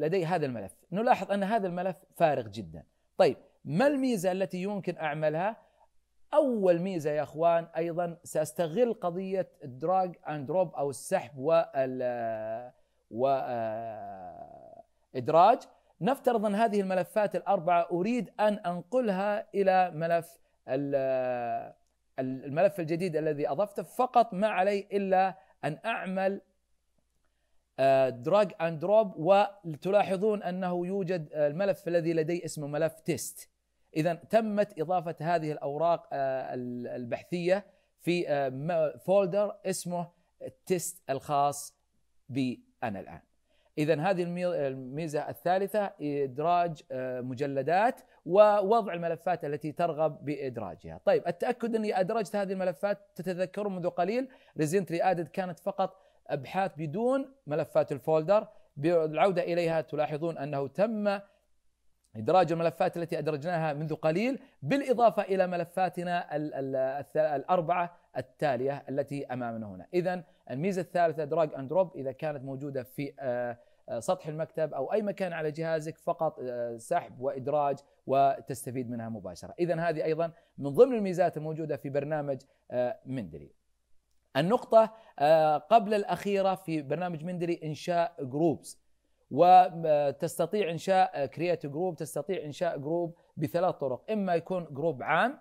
لدي هذا الملف نلاحظ ان هذا الملف فارغ جدا طيب ما الميزه التي يمكن اعملها اول ميزه يا اخوان ايضا ساستغل قضيه الدراج اند دروب او السحب وال وإدراج نفترض أن هذه الملفات الأربعة أريد أن أنقلها إلى ملف الملف الجديد الذي أضفته فقط ما علي إلا أن أعمل دراج اند دروب وتلاحظون انه يوجد آه، الملف الذي لدي اسمه ملف تيست اذا تمت اضافه هذه الاوراق آه، البحثيه في فولدر آه، اسمه التيست الخاص بي أنا الآن إذا هذه الميزة الثالثة إدراج آه، مجلدات ووضع الملفات التي ترغب بإدراجها طيب التأكد أني أدرجت هذه الملفات تتذكرون منذ قليل ريزنتلي آدد كانت فقط أبحاث بدون ملفات الفولدر بالعودة إليها تلاحظون أنه تم إدراج الملفات التي أدرجناها منذ قليل بالإضافة إلى ملفاتنا الأربعة التالية التي أمامنا هنا إذا الميزه الثالثه دراج اند دروب اذا كانت موجوده في آه، آه، سطح المكتب او اي مكان على جهازك فقط آه، سحب وادراج وتستفيد منها مباشره، اذا هذه ايضا من ضمن الميزات الموجوده في برنامج مندري. النقطة قبل الأخيرة في برنامج مندري إنشاء جروبز وتستطيع إنشاء كرييت جروب تستطيع إنشاء جروب بثلاث طرق إما يكون جروب عام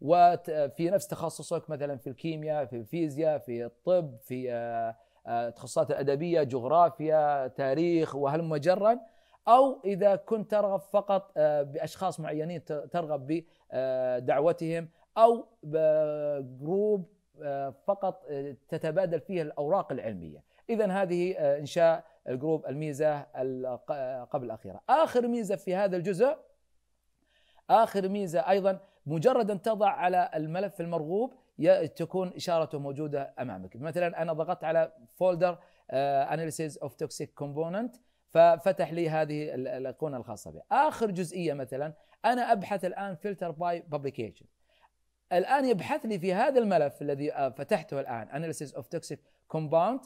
وفي نفس تخصصك مثلا في الكيمياء في الفيزياء في الطب في التخصصات آه، آه، الادبيه جغرافيا تاريخ وهلم جرا او اذا كنت ترغب فقط آه، باشخاص معينين ترغب بدعوتهم او جروب فقط تتبادل فيه الاوراق العلميه اذا هذه انشاء الجروب الميزه قبل الاخيره اخر ميزه في هذا الجزء اخر ميزه ايضا مجرد ان تضع على الملف المرغوب تكون اشارته موجوده امامك مثلا انا ضغطت على فولدر اناليسيز اوف توكسيك كومبوننت ففتح لي هذه الايقونه الخاصه بي اخر جزئيه مثلا انا ابحث الان فلتر باي بابليكيشن الان يبحث لي في هذا الملف الذي آه، فتحته الان اناليسيز اوف توكسيك كومباوند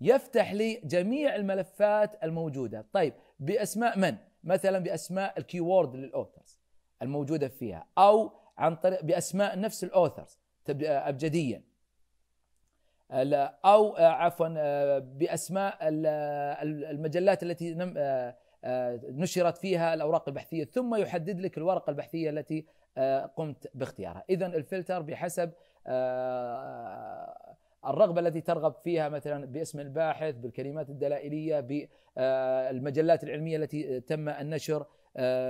يفتح لي جميع الملفات الموجوده طيب باسماء من مثلا باسماء الكيورد للاوثرز الموجودة فيها أو عن طريق بأسماء نفس الأوثرز أبجديا أو آه، عفوا آه، بأسماء المجلات التي آه، نشرت فيها الأوراق البحثية ثم يحدد لك الورقة البحثية التي قمت باختيارها إذا الفلتر بحسب الرغبة التي ترغب فيها مثلا باسم الباحث بالكلمات الدلائلية بالمجلات العلمية التي تم النشر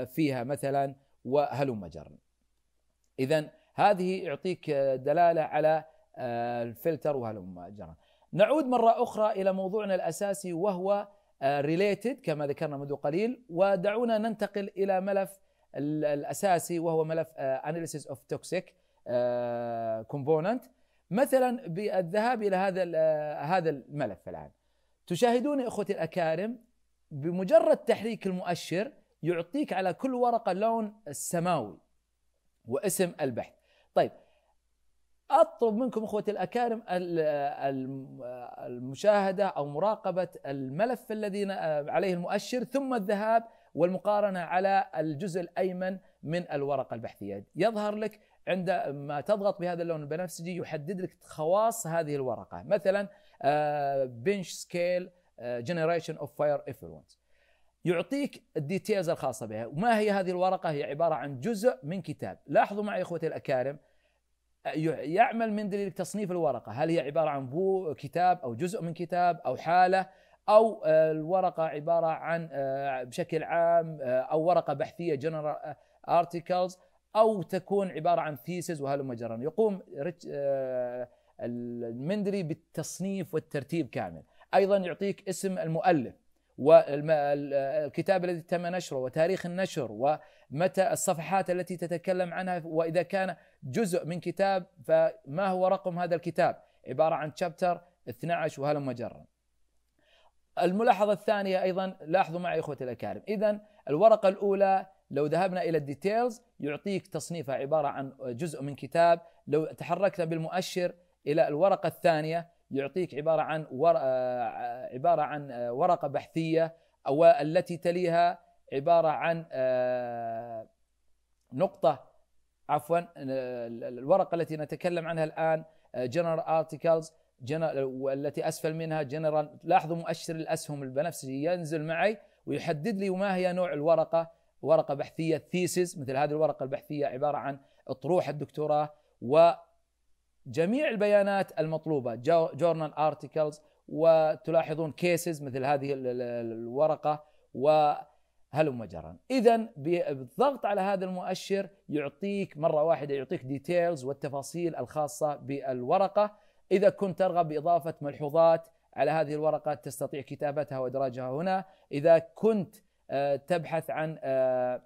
فيها مثلا وهل مجرا إذا هذه يعطيك دلالة على آه، الفلتر وهل مجرا نعود مرة أخرى إلى موضوعنا الأساسي وهو ريليتد آه، كما ذكرنا منذ قليل ودعونا ننتقل إلى ملف الأساسي وهو ملف اناليسيس اوف توكسيك كومبوننت مثلا بالذهاب إلى هذا آه، هذا الملف الآن تشاهدون إخوتي الأكارم بمجرد تحريك المؤشر يعطيك على كل ورقه لون السماوي واسم البحث طيب اطلب منكم اخوتي الاكارم المشاهده او مراقبه الملف الذي عليه المؤشر ثم الذهاب والمقارنه على الجزء الايمن من الورقه البحثيه يظهر لك عندما تضغط بهذا اللون البنفسجي يحدد لك خواص هذه الورقه مثلا بنش سكيل جنريشن اوف فاير افلونس يعطيك الديتيلز الخاصه بها وما هي هذه الورقه هي عباره عن جزء من كتاب لاحظوا معي اخوتي الاكارم يعمل من دليل تصنيف الورقه هل هي عباره عن بو كتاب او جزء من كتاب او حاله او آه، الورقه عباره عن آه، بشكل عام آه، او ورقه بحثيه جنرال ارتكلز او تكون عباره عن ثيسز وهلم جرا يقوم المندري بالتصنيف والترتيب كامل ايضا يعطيك اسم المؤلف والكتاب الذي تم نشره وتاريخ النشر ومتى الصفحات التي تتكلم عنها واذا كان جزء من كتاب فما هو رقم هذا الكتاب؟ عباره عن شابتر 12 وهلم جرا. الملاحظه الثانيه ايضا لاحظوا معي اخوتي الاكارم، اذا الورقه الاولى لو ذهبنا الى الديتيلز يعطيك تصنيفها عباره عن جزء من كتاب، لو تحركنا بالمؤشر الى الورقه الثانيه يعطيك عباره عن آه، عباره عن آه، ورقه بحثيه او التي تليها عباره عن آه، نقطه عفوا الورقه التي نتكلم عنها الان جنرال ارتكلز والتي اسفل منها جنرال لاحظوا مؤشر الاسهم البنفسجي ينزل معي ويحدد لي ما هي نوع الورقه ورقه بحثيه ثيسز مثل هذه الورقه البحثيه عباره عن اطروحه الدكتوراه جميع البيانات المطلوبه جورنال ارتكلز وتلاحظون كيسز مثل هذه الورقه هل جرا اذا بالضغط على هذا المؤشر يعطيك مره واحده يعطيك ديتيلز والتفاصيل الخاصه بالورقه اذا كنت ترغب باضافه ملحوظات على هذه الورقه تستطيع كتابتها وادراجها هنا اذا كنت آه، تبحث عن آه،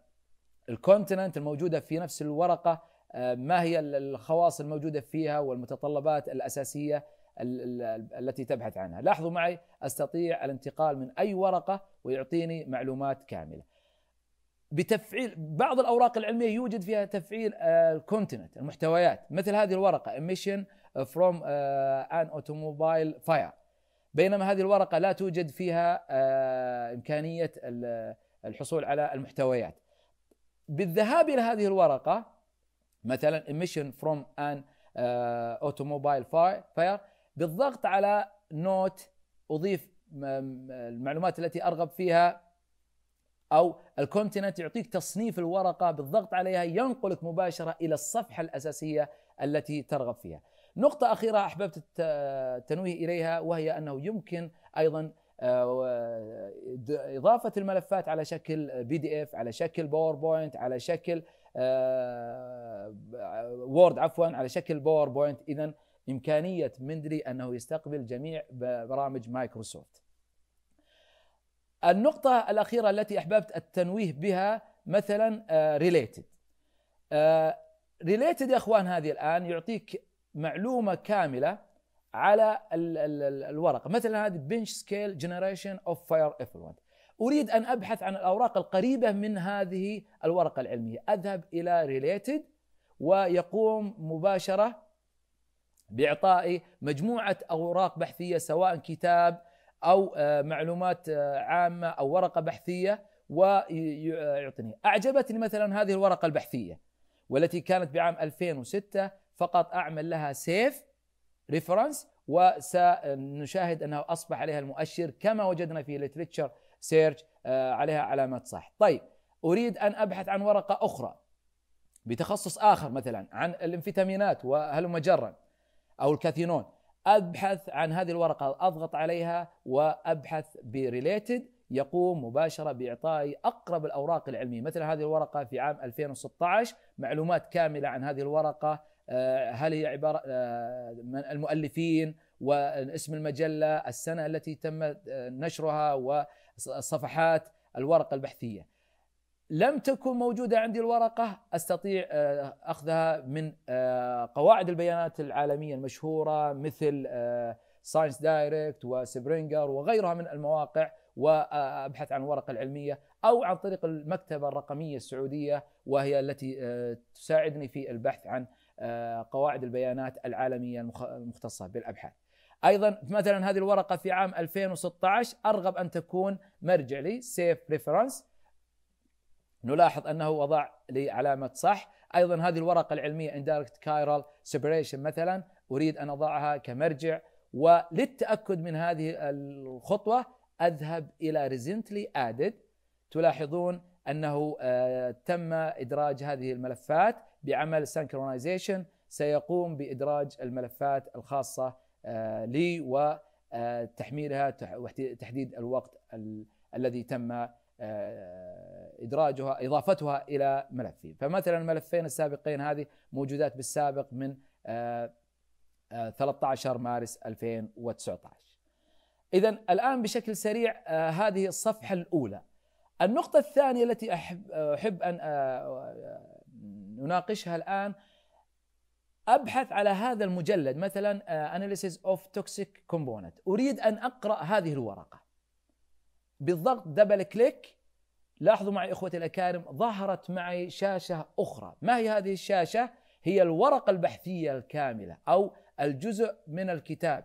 الكونتيننت الموجوده في نفس الورقه آه، ما هي الخواص الموجوده فيها والمتطلبات الاساسيه التي تبحث عنها لاحظوا معي استطيع الانتقال من اي ورقه ويعطيني معلومات كامله بتفعيل بعض الاوراق العلميه يوجد فيها تفعيل آه، الكونتنت المحتويات مثل هذه الورقه emission آه، from an automobile fire بينما هذه الورقه لا توجد فيها امكانيه الحصول على المحتويات بالذهاب الى هذه الورقه مثلا emission from an uh, automobile fire بالضغط على نوت اضيف المعلومات التي ارغب فيها او الكونتنت يعطيك تصنيف الورقه بالضغط عليها ينقلك مباشره الى الصفحه الاساسيه التي ترغب فيها. نقطه اخيره احببت التنويه اليها وهي انه يمكن ايضا آه، اضافه الملفات على شكل بي دي اف على شكل باوربوينت على شكل وورد آه، عفوا على شكل باوربوينت اذا امكانيه مندلي انه يستقبل جميع برامج مايكروسوفت. النقطه الاخيره التي احببت التنويه بها مثلا ريليتد. آه، ريليتد آه، يا اخوان هذه الان يعطيك معلومه كامله على الورقه مثلا هذه بنش سكيل جنريشن اوف فاير افلونت أريد أن أبحث عن الأوراق القريبة من هذه الورقة العلمية أذهب إلى ريليتد ويقوم مباشرة بإعطائي مجموعة أوراق بحثية سواء كتاب أو آه، معلومات آه، عامة أو ورقة بحثية ويعطيني أعجبتني مثلا هذه الورقة البحثية والتي كانت بعام 2006 فقط أعمل لها سيف ريفرنس وسنشاهد أنه أصبح عليها المؤشر كما وجدنا في ليتريتشر سيرش آه، عليها علامات صح طيب أريد أن أبحث عن ورقة أخرى بتخصص آخر مثلا عن الانفيتامينات وهل مجرا أو الكاثينون أبحث عن هذه الورقة أضغط عليها وأبحث بريليتد يقوم مباشرة بإعطائي أقرب الأوراق العلمية مثل هذه الورقة في عام 2016 معلومات كاملة عن هذه الورقة آه، هل هي عبارة آه، من المؤلفين واسم المجلة السنة التي تم نشرها صفحات الورقه البحثيه لم تكن موجوده عندي الورقه استطيع آه، اخذها من آه، قواعد البيانات العالميه المشهوره مثل ساينس دايركت وسبرينجر وغيرها من المواقع وابحث آه، عن الورقه العلميه او عن طريق المكتبه الرقميه السعوديه وهي التي تساعدني في البحث عن قواعد البيانات العالميه المختصه بالابحاث. ايضا مثلا هذه الورقه في عام 2016 ارغب ان تكون مرجع لي سيف ريفرنس نلاحظ انه وضع لي علامه صح ايضا هذه الورقه العلميه اندايركت كايرال سيبريشن مثلا اريد ان اضعها كمرجع وللتاكد من هذه الخطوه اذهب الى ريزنتلي ادد تلاحظون انه آه، تم ادراج هذه الملفات بعمل سنكرونايزيشن سيقوم بادراج الملفات الخاصه آه، لي وتحميلها آه، وتحديد الوقت الذي تم آه، ادراجها اضافتها الى ملفي فمثلا الملفين السابقين هذه موجودات بالسابق من 13 مارس 2019 اذا الان بشكل سريع هذه الصفحه الاولى النقطه الثانيه التي احب ان اناقشها الان ابحث على هذا المجلد مثلا آه، analysis of toxic كومبوننت اريد ان اقرا هذه الورقه بالضغط دبل كليك لاحظوا معي اخوتي الاكارم ظهرت معي شاشه اخرى ما هي هذه الشاشه هي الورقه البحثيه الكامله او الجزء من الكتاب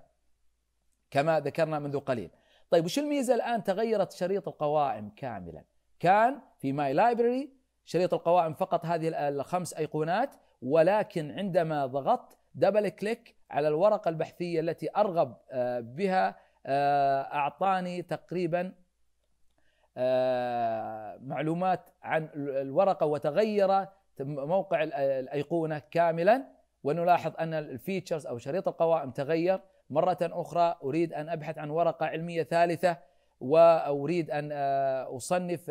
كما ذكرنا منذ قليل طيب وش الميزه الان تغيرت شريط القوائم كاملا كان في ماي لايبرري شريط القوائم فقط هذه الخمس ايقونات ولكن عندما ضغطت دبل كليك على الورقه البحثيه التي ارغب آه، بها آه، اعطاني تقريبا آه، معلومات عن الورقه وتغير موقع الايقونه كاملا ونلاحظ ان الفيتشرز او شريط القوائم تغير مره اخرى اريد ان ابحث عن ورقه علميه ثالثه واريد ان اصنف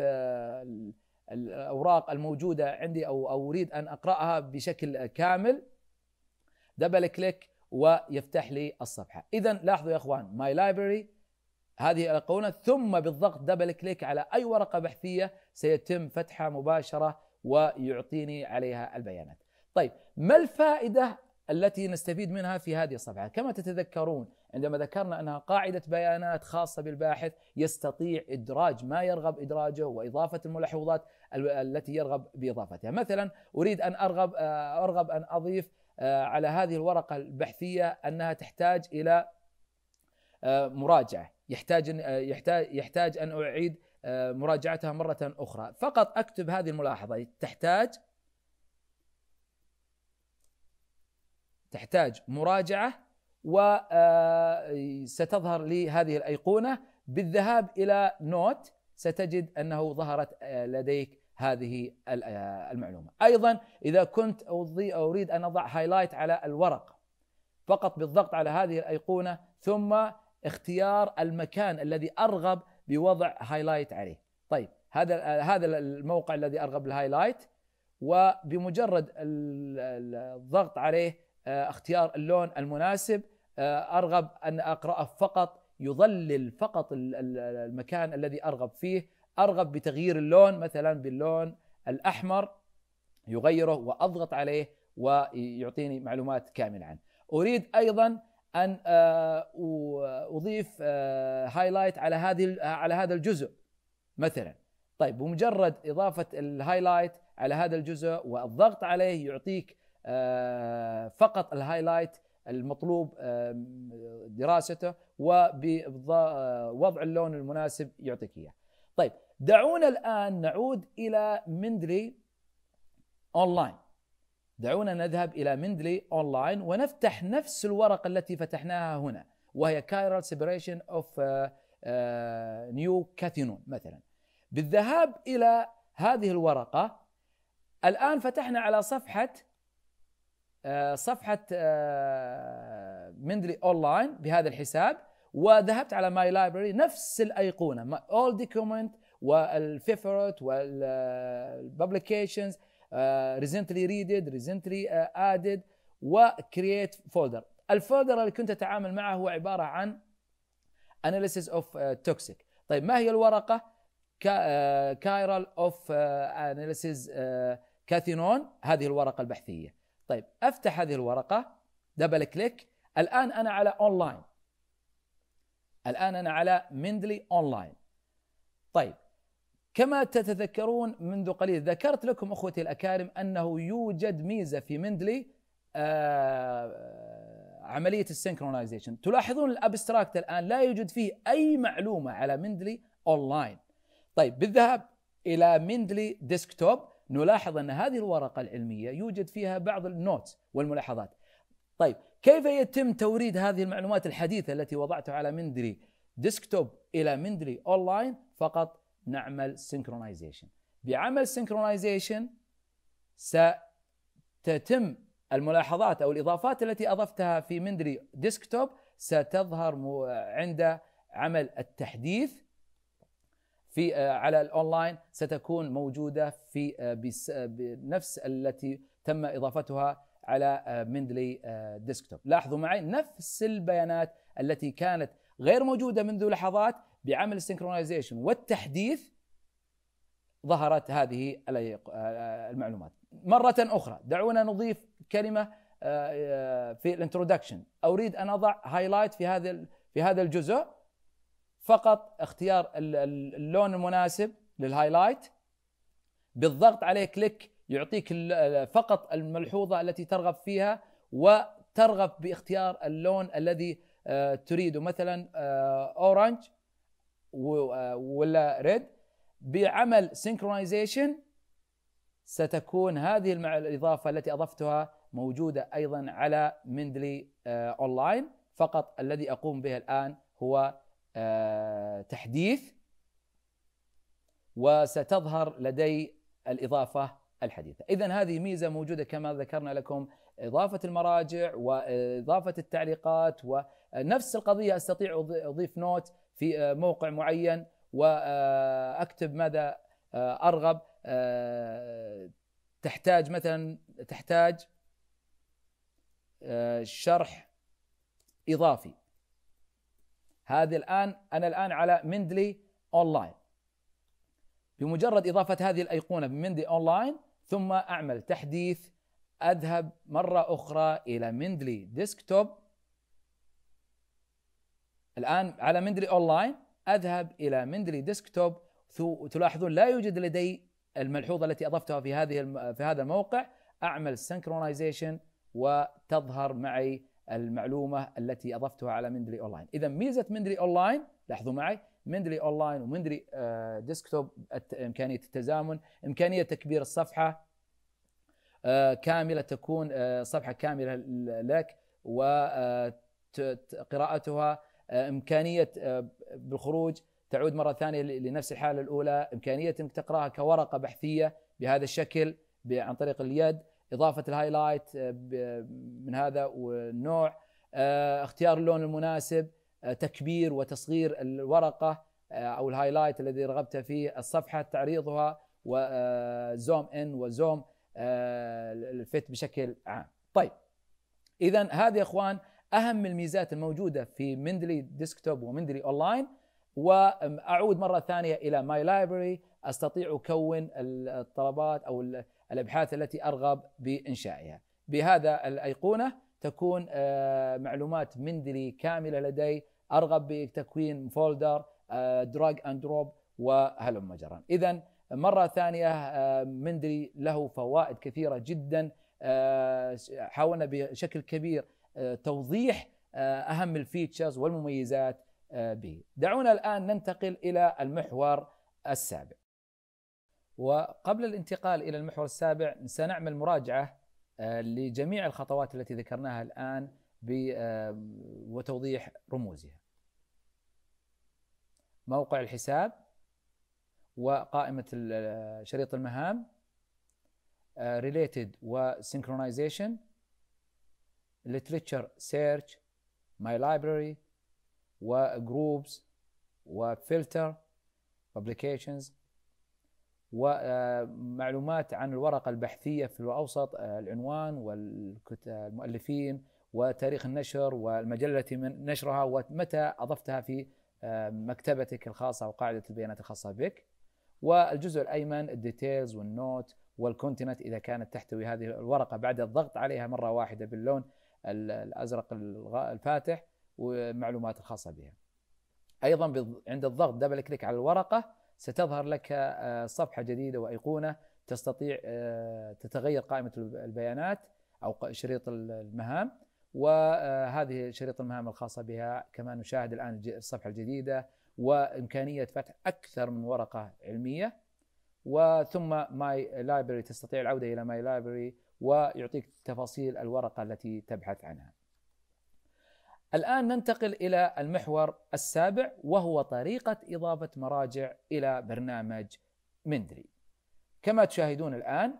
الاوراق الموجوده عندي او اريد ان اقراها بشكل كامل دبل كليك ويفتح لي الصفحه اذا لاحظوا يا اخوان ماي لايبرري هذه الايقونه ثم بالضغط دبل كليك على اي ورقه بحثيه سيتم فتحها مباشره ويعطيني عليها البيانات طيب ما الفائده التي نستفيد منها في هذه الصفحه كما تتذكرون عندما ذكرنا انها قاعده بيانات خاصه بالباحث يستطيع ادراج ما يرغب ادراجه واضافه الملاحظات التي يرغب باضافتها، مثلا اريد ان ارغب آه، ارغب ان اضيف آه، على هذه الورقه البحثيه انها تحتاج الى آه، مراجعه، يحتاج يحتاج يحتاج ان اعيد مراجعتها مره اخرى، فقط اكتب هذه الملاحظه تحتاج تحتاج مراجعه وستظهر لي هذه الأيقونة بالذهاب إلى نوت ستجد أنه ظهرت لديك هذه المعلومة أيضا إذا كنت أريد أن أضع هايلايت على الورق فقط بالضغط على هذه الأيقونة ثم اختيار المكان الذي أرغب بوضع هايلايت عليه طيب هذا هذا الموقع الذي أرغب بالهايلايت وبمجرد الضغط عليه اختيار اللون المناسب آه، ارغب ان اقراه فقط يظلل فقط المكان الذي ارغب فيه ارغب بتغيير اللون مثلا باللون الاحمر يغيره واضغط عليه ويعطيني معلومات كامله عنه اريد ايضا ان آه، اضيف هايلايت آه، على هذه على هذا الجزء مثلا طيب بمجرد اضافه الهايلايت على هذا الجزء والضغط عليه يعطيك فقط الهايلايت المطلوب آه، دراسته وبوضع آه، اللون المناسب يعطيك اياه. طيب دعونا الان نعود الى مندلي اونلاين. دعونا نذهب الى مندلي اونلاين ونفتح نفس الورقه التي فتحناها هنا وهي كايرال سيبريشن اوف نيو كاثينون مثلا. بالذهاب الى هذه الورقه الان فتحنا على صفحه آه، صفحه آه، مندلي اونلاين بهذا الحساب وذهبت على ماي لايبرري نفس الايقونه اول ديكومنت والفيفرت والببليكيشنز ريزنتلي ريدد ريزنتلي ادد وكرييت فولدر الفولدر اللي كنت اتعامل معه هو عباره عن اناليسيس اوف توكسيك طيب ما هي الورقه كايرال اوف اناليسيس كاثينون هذه الورقه البحثيه طيب افتح هذه الورقه دبل كليك الان انا على اونلاين الان انا على مندلي اونلاين طيب كما تتذكرون منذ قليل ذكرت لكم اخوتي الاكارم انه يوجد ميزه في مندلي آه، عمليه السنكرونايزيشن تلاحظون الابستراكت الان لا يوجد فيه اي معلومه على مندلي اونلاين طيب بالذهاب الى مندلي ديسكتوب نلاحظ ان هذه الورقه العلميه يوجد فيها بعض النوت والملاحظات. طيب كيف يتم توريد هذه المعلومات الحديثه التي وضعتها على مندري ديسكتوب الى مندري اونلاين فقط نعمل سنكرونايزيشن. بعمل سنكرونايزيشن ستتم الملاحظات او الاضافات التي اضفتها في مندري ديسكتوب ستظهر عند عمل التحديث في آه، على الاونلاين ستكون موجوده في آه، آه، بنفس التي تم اضافتها على مندلي ديسكتوب لاحظوا معي نفس البيانات التي كانت غير موجوده منذ لحظات بعمل السنكرونايزيشن والتحديث ظهرت هذه المعلومات مرة أخرى دعونا نضيف كلمة في الانترودكشن أريد أن أضع هايلايت في هذا في هذا الجزء فقط اختيار اللون المناسب للهايلايت بالضغط عليه كليك يعطيك فقط الملحوظه التي ترغب فيها وترغب باختيار اللون الذي آه، تريده مثلا آه، اورنج آه، ولا ريد بعمل سينكرونايزيشن ستكون هذه الاضافه التي اضفتها موجوده ايضا على مندلي اونلاين فقط الذي اقوم به الان هو آه، تحديث وستظهر لدي الاضافه الحديثه، اذا هذه ميزه موجوده كما ذكرنا لكم اضافه المراجع واضافه التعليقات ونفس القضيه استطيع اضيف نوت في آه، موقع معين واكتب ماذا آه، ارغب تحتاج مثلا تحتاج شرح اضافي هذه الآن أنا الآن على مندلي أونلاين بمجرد إضافة هذه الأيقونة بمندلي أونلاين ثم أعمل تحديث أذهب مرة أخرى إلى مندلي ديسكتوب الآن على مندلي أونلاين أذهب إلى مندلي ديسكتوب تلاحظون لا يوجد لدي الملحوظة التي أضفتها في هذه في هذا الموقع أعمل سنكرونايزيشن وتظهر معي المعلومه التي اضفتها على مندلي اونلاين اذا ميزه مندلي اونلاين لاحظوا معي مندلي اونلاين ومندلي ديسكتوب امكانيه التزامن امكانيه تكبير الصفحه آه، كامله تكون آه، صفحه كامله لك وقراءتها آه، امكانيه بالخروج تعود مره ثانيه لنفس الحاله الاولى امكانيه انك تقراها كورقه بحثيه بهذا الشكل عن طريق اليد اضافه الهايلايت آه، آه، من هذا والنوع آه، اختيار اللون المناسب تكبير وتصغير الورقه او الهايلايت الذي رغبت فيه الصفحه تعريضها وزوم ان وزوم الفت بشكل عام طيب اذا هذه يا اخوان اهم الميزات الموجوده في مندلي ديسكتوب ومندلي اونلاين واعود مره ثانيه الى ماي لايبرري استطيع اكون الطلبات او الابحاث التي ارغب بانشائها. بهذا الايقونه تكون آه، معلومات مندلي كامله لدي ارغب بتكوين فولدر دراج اند دروب وهلم جرا. اذا مره ثانيه آه، مندلي له فوائد كثيره جدا آه، حاولنا بشكل كبير توضيح اهم الفيتشرز والمميزات به. دعونا الان ننتقل الى المحور السابع. وقبل الانتقال الى المحور السابع سنعمل مراجعه آه، لجميع الخطوات التي ذكرناها الان آه، وتوضيح رموزها. موقع الحساب وقائمه آه، شريط المهام ريليتد وسynchronization literature search my library وجروبز وفلتر publications ومعلومات عن الورقة البحثية في الأوسط آه، العنوان والمؤلفين آه، وتاريخ النشر والمجلة التي من نشرها ومتى أضفتها في آه، مكتبتك الخاصة أو قاعدة البيانات الخاصة بك والجزء الأيمن الديتيلز والنوت والكونتنت إذا كانت تحتوي هذه الورقة بعد الضغط عليها مرة واحدة باللون الأزرق الفاتح والمعلومات الخاصة بها أيضا عند الضغط دبل كليك على الورقة ستظهر لك آه، صفحه جديده وايقونه تستطيع آه، تتغير قائمه البيانات او شريط المهام وهذه آه، شريط المهام الخاصه بها كما نشاهد الان الصفحه الجديده وامكانيه فتح اكثر من ورقه علميه وثم ماي لايبرري تستطيع العوده الى ماي لايبرري ويعطيك تفاصيل الورقه التي تبحث عنها. الآن ننتقل إلى المحور السابع وهو طريقة إضافة مراجع إلى برنامج مندري. كما تشاهدون الآن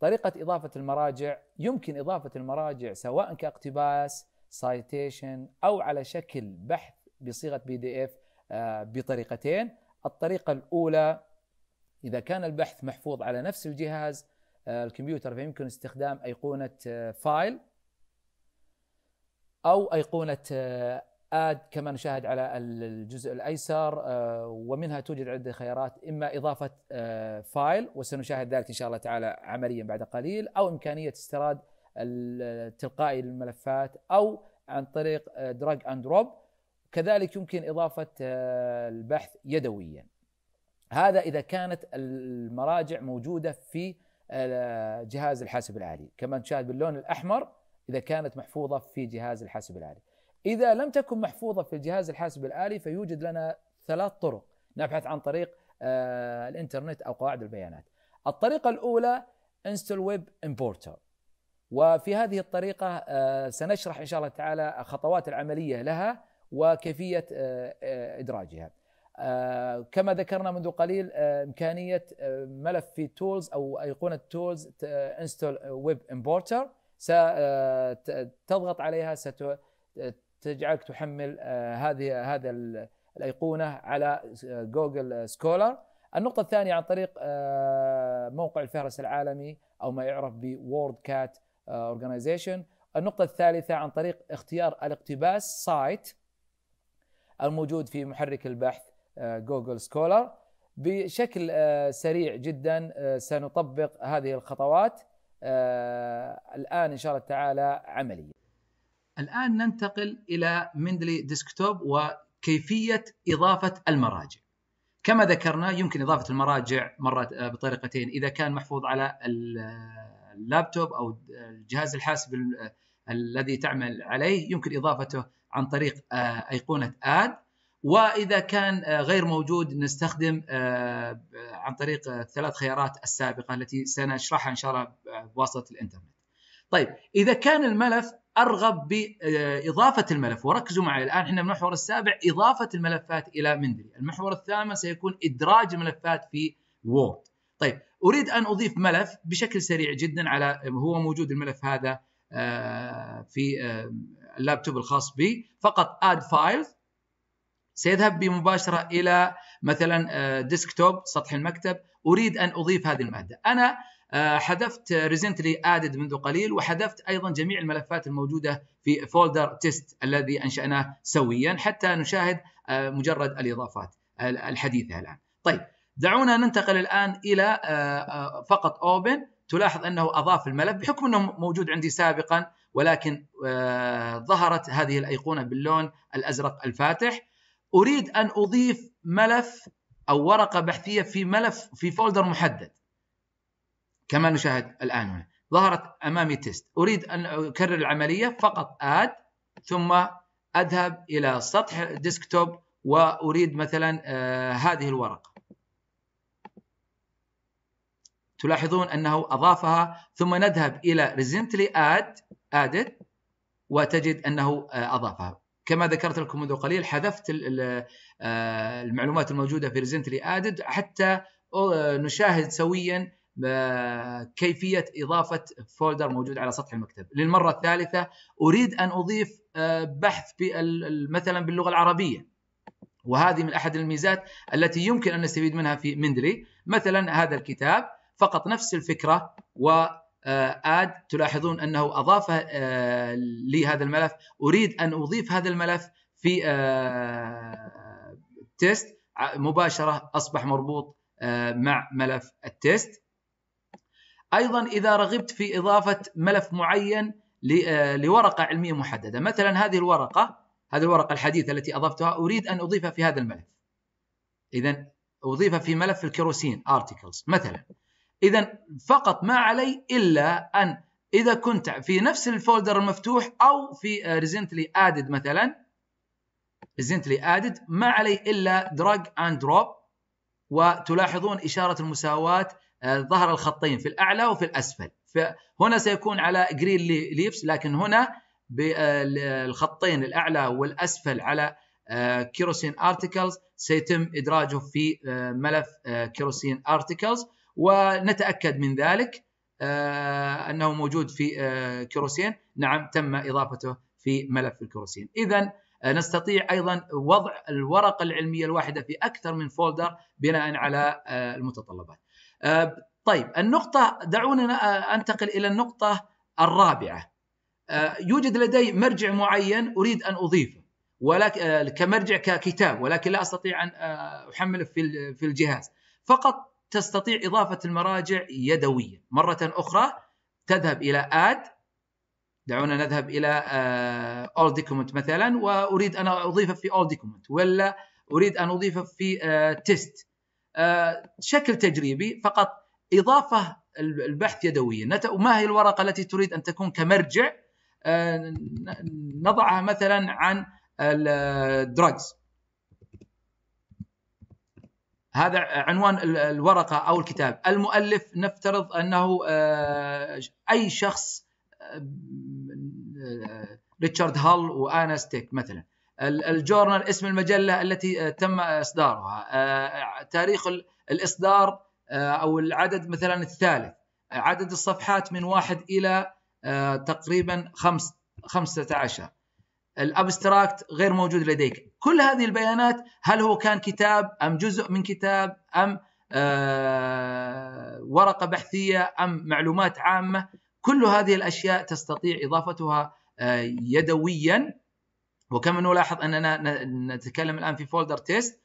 طريقة إضافة المراجع يمكن إضافة المراجع سواء كاقتباس سايتيشن أو على شكل بحث بصيغة بي دي اف بطريقتين الطريقة الأولى إذا كان البحث محفوظ على نفس الجهاز آه، الكمبيوتر فيمكن استخدام أيقونة آه، فايل او ايقونه آه، اد كما نشاهد على الجزء الايسر آه، ومنها توجد عده خيارات اما اضافه آه، فايل وسنشاهد ذلك ان شاء الله تعالى عمليا بعد قليل او امكانيه استيراد تلقائي للملفات او عن طريق دراج اند دروب كذلك يمكن اضافه البحث يدويا هذا اذا كانت المراجع موجوده في جهاز الحاسب الالي كما نشاهد باللون الاحمر إذا كانت محفوظة في جهاز الحاسب الآلي إذا لم تكن محفوظة في جهاز الحاسب الآلي فيوجد لنا ثلاث طرق نبحث عن طريق آه، الإنترنت أو قواعد البيانات الطريقة الأولى انستل ويب امبورتر وفي هذه الطريقة آه، سنشرح إن شاء الله تعالى خطوات العملية لها وكيفية آه، إدراجها كما ذكرنا منذ قليل إمكانية ملف في تولز أو أيقونة تولز انستول ويب امبورتر ستضغط آه، عليها ستجعلك تحمل آه، هذه هذا الايقونه على آه، جوجل سكولر النقطة الثانية عن طريق موقع الفهرس العالمي او ما يعرف ب وورد كات اورجنايزيشن النقطة الثالثة عن طريق اختيار الاقتباس سايت الموجود في محرك البحث جوجل سكولر بشكل سريع جدا سنطبق هذه الخطوات آه، الان ان شاء الله تعالى عمليه. الان ننتقل الى مندلي ديسكتوب وكيفيه اضافه المراجع. كما ذكرنا يمكن اضافه المراجع مرات آه، بطريقتين اذا كان محفوظ على آه، اللابتوب او الجهاز الحاسب الذي تعمل عليه يمكن اضافته عن طريق ايقونه اد واذا كان آه، غير موجود نستخدم آه، آه، عن طريق الثلاث خيارات السابقه التي سنشرحها ان شاء الله بواسطه الانترنت. طيب اذا كان الملف ارغب باضافه الملف وركزوا معي الان احنا المحور السابع اضافه الملفات الى مندري، المحور الثامن سيكون ادراج الملفات في وورد. طيب اريد ان اضيف ملف بشكل سريع جدا على هو موجود الملف هذا في اللابتوب الخاص بي فقط اد فايلز سيذهب بي مباشرة إلى مثلا ديسكتوب آه، سطح المكتب أريد أن أضيف هذه المادة أنا آه، حذفت ريزنتلي ادد منذ قليل وحذفت ايضا جميع الملفات الموجوده في فولدر تيست الذي انشاناه سويا حتى نشاهد آه، مجرد الاضافات الحديثه الان. طيب دعونا ننتقل الان الى فقط اوبن تلاحظ انه اضاف الملف بحكم انه موجود عندي سابقا ولكن ظهرت هذه الايقونه باللون الازرق الفاتح اريد ان اضيف ملف او ورقه بحثيه في ملف في فولدر محدد كما نشاهد الان هنا ظهرت امامي تيست اريد ان اكرر العمليه فقط اد ثم اذهب الى سطح ديسكتوب واريد مثلا آه، هذه الورقه تلاحظون انه اضافها ثم نذهب الى recently اد added وتجد انه آه، اضافها كما ذكرت لكم منذ قليل حذفت آه، المعلومات الموجوده في ريزنتلي ادد حتى آه، نشاهد سويا آه، كيفيه اضافه فولدر موجود على سطح المكتب للمره الثالثه اريد ان اضيف بحث مثلا باللغه العربيه وهذه من احد الميزات التي يمكن ان نستفيد منها في مندلي مثلا هذا الكتاب فقط نفس الفكره و آه، اد تلاحظون انه اضاف آه، لي هذا الملف اريد ان اضيف هذا الملف في آه، تيست مباشره اصبح مربوط مع ملف التيست ايضا اذا رغبت في اضافه ملف معين لورقه علميه محدده مثلا هذه الورقه هذه الورقه الحديثه التي اضفتها اريد ان اضيفها في هذا الملف اذا اضيفها في ملف الكيروسين ارتكلز مثلا إذا فقط ما علي إلا أن إذا كنت في نفس الفولدر المفتوح أو في ريزنتلي آه, ادد مثلا ريزنتلي ادد ما علي إلا دراج اند دروب وتلاحظون إشارة المساواة آه، ظهر الخطين في الأعلى وفي الأسفل فهنا سيكون على جرين leaves لكن هنا بالخطين آه، الأعلى والأسفل على كيروسين ارتكلز سيتم إدراجه في ملف كيروسين ارتكلز ونتاكد من ذلك آه، انه موجود في آه، كيروسين نعم تم اضافته في ملف الكيروسين اذا آه، نستطيع ايضا وضع الورقه العلميه الواحده في اكثر من فولدر بناء على المتطلبات طيب النقطه دعونا انتقل الى النقطه الرابعه يوجد لدي مرجع معين اريد ان اضيفه ولكن كمرجع ككتاب ولكن لا استطيع ان احمله في في الجهاز فقط تستطيع إضافة المراجع يدويا مرة أخرى تذهب إلى add دعونا نذهب إلى uh, all document مثلا وأريد أن أضيفه في all document ولا أريد أن أضيفه في آه، test آه، شكل تجريبي فقط إضافة البحث يدويا ما هي الورقة التي تريد أن تكون كمرجع نضعها مثلا عن الدراجز هذا عنوان الورقه او الكتاب المؤلف نفترض انه آه، اي شخص آه، ريتشارد هال وانا ستيك مثلا الجورنال اسم المجله التي آه، تم اصدارها تاريخ الاصدار او العدد مثلا الثالث عدد الصفحات من واحد الى تقريبا خمس 15 الابستراكت غير موجود لديك كل هذه البيانات هل هو كان كتاب ام جزء من كتاب ام آه، ورقه بحثيه ام معلومات عامه كل هذه الاشياء تستطيع اضافتها آه، يدويا وكما نلاحظ اننا نتكلم الان في فولدر تيست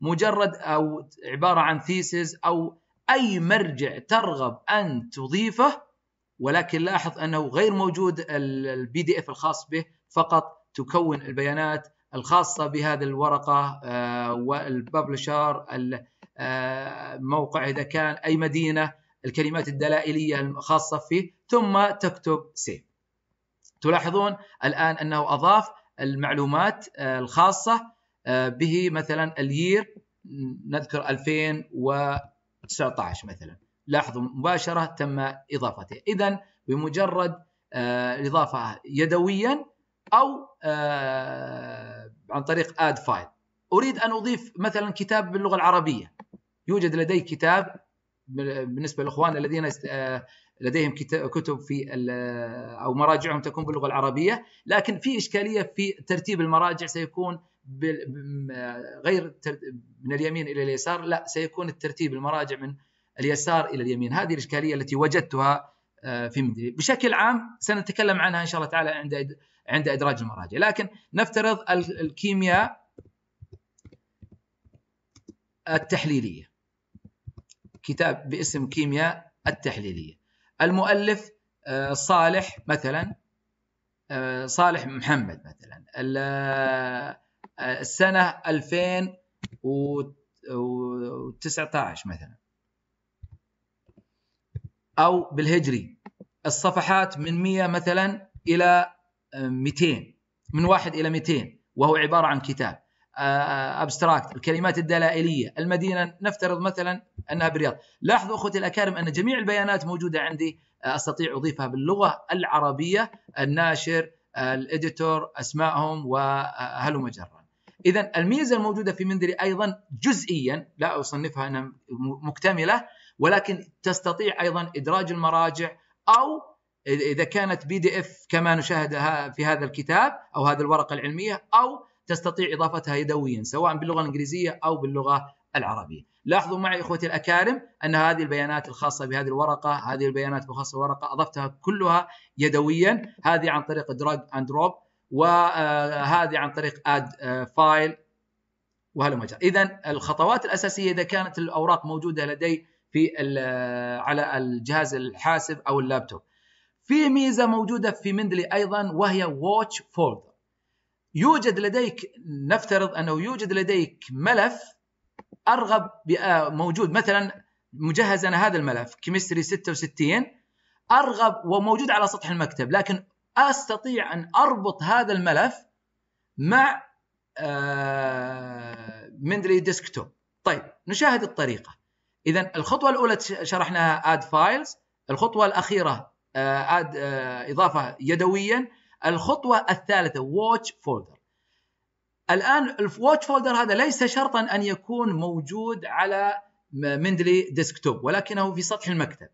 مجرد او عباره عن ثيسز او اي مرجع ترغب ان تضيفه ولكن لاحظ انه غير موجود البي دي اف الخاص به فقط تكون البيانات الخاصة بهذه الورقة آه، والببلشر الموقع آه، إذا كان أي مدينة الكلمات الدلائلية الخاصة فيه ثم تكتب سيف تلاحظون الآن أنه أضاف المعلومات آه، الخاصة به مثلا اليير نذكر 2019 مثلا لاحظوا مباشرة تم إضافته إذا بمجرد الإضافة يدويا او آه، عن طريق اد فايل اريد ان اضيف مثلا كتاب باللغه العربيه يوجد لدي كتاب بالنسبه للاخوان الذين آه، لديهم كتب في آه، او مراجعهم تكون باللغه العربيه لكن في اشكاليه في ترتيب المراجع سيكون غير من اليمين الى اليسار لا سيكون الترتيب المراجع من اليسار الى اليمين هذه الاشكاليه التي وجدتها في مدري بشكل عام سنتكلم عنها ان شاء الله تعالى عند عند ادراج المراجع لكن نفترض الكيمياء التحليليه كتاب باسم كيمياء التحليليه المؤلف آه، صالح مثلا آه، صالح محمد مثلا آه، السنه 2019 مثلا او بالهجري الصفحات من 100 مثلا الى 200 من واحد إلى 200 وهو عبارة عن كتاب ابستراكت آه، آه، الكلمات الدلائليه المدينه نفترض مثلا انها بالرياض لاحظوا اخوتي الاكارم ان جميع البيانات موجوده عندي آه، استطيع اضيفها باللغه العربيه الناشر الاديتور اسمائهم وهل مجرا اذا الميزه الموجوده في مندري ايضا جزئيا لا اصنفها انها مكتمله ولكن تستطيع ايضا ادراج المراجع او اذا كانت بي دي اف كما نشاهدها في هذا الكتاب او هذه الورقه العلميه او تستطيع اضافتها يدويا سواء باللغه الانجليزيه او باللغه العربيه. لاحظوا معي اخوتي الاكارم ان هذه البيانات الخاصه بهذه الورقه، هذه البيانات الخاصه بالورقه اضفتها كلها يدويا، هذه عن طريق دراج اند دروب وهذه عن طريق اد فايل وهلم جرى. اذا الخطوات الاساسيه اذا كانت الاوراق موجوده لدي في آه، على الجهاز الحاسب او اللابتوب. في ميزة موجودة في مندلي أيضا وهي واتش فولدر يوجد لديك نفترض أنه يوجد لديك ملف أرغب آه، موجود مثلا مجهز أنا هذا الملف كيمستري 66 أرغب وموجود على سطح المكتب لكن أستطيع أن أربط هذا الملف مع آه، مندلي ديسكتوب طيب نشاهد الطريقة إذا الخطوة الأولى شرحناها اد فايلز الخطوة الأخيرة آه، اد آه، اضافه يدويا الخطوه الثالثه واتش فولدر الان الواتش فولدر هذا ليس شرطا ان يكون موجود على مندلي ديسكتوب ولكنه في سطح المكتب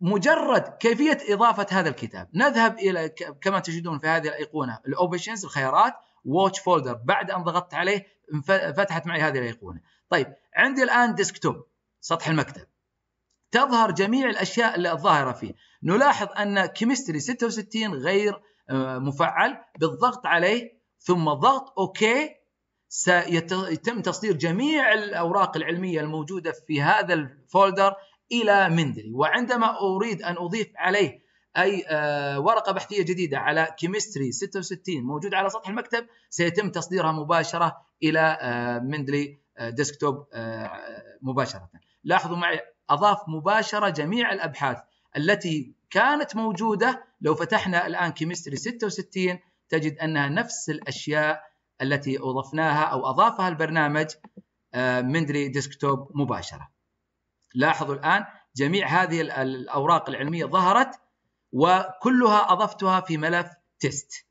مجرد كيفيه اضافه هذا الكتاب نذهب الى كما تجدون في هذه الايقونه الاوبشنز الخيارات واتش فولدر بعد ان ضغطت عليه فتحت معي هذه الايقونه طيب عندي الان ديسكتوب سطح المكتب تظهر جميع الأشياء الظاهرة فيه نلاحظ أن كيمستري 66 غير آه، مفعل بالضغط عليه ثم ضغط أوكي سيتم تصدير جميع الأوراق العلمية الموجودة في هذا الفولدر إلى مندلي وعندما أريد أن أضيف عليه أي آه، ورقة بحثية جديدة على كيمستري 66 موجود على سطح المكتب سيتم تصديرها مباشرة إلى آه، مندلي ديسكتوب مباشرة لاحظوا معي أضاف مباشرة جميع الأبحاث التي كانت موجودة لو فتحنا الآن كيمستري 66 تجد أنها نفس الأشياء التي أضفناها أو أضافها البرنامج آه، مندري ديسكتوب مباشرة لاحظوا الآن جميع هذه الأوراق العلمية ظهرت وكلها أضفتها في ملف تيست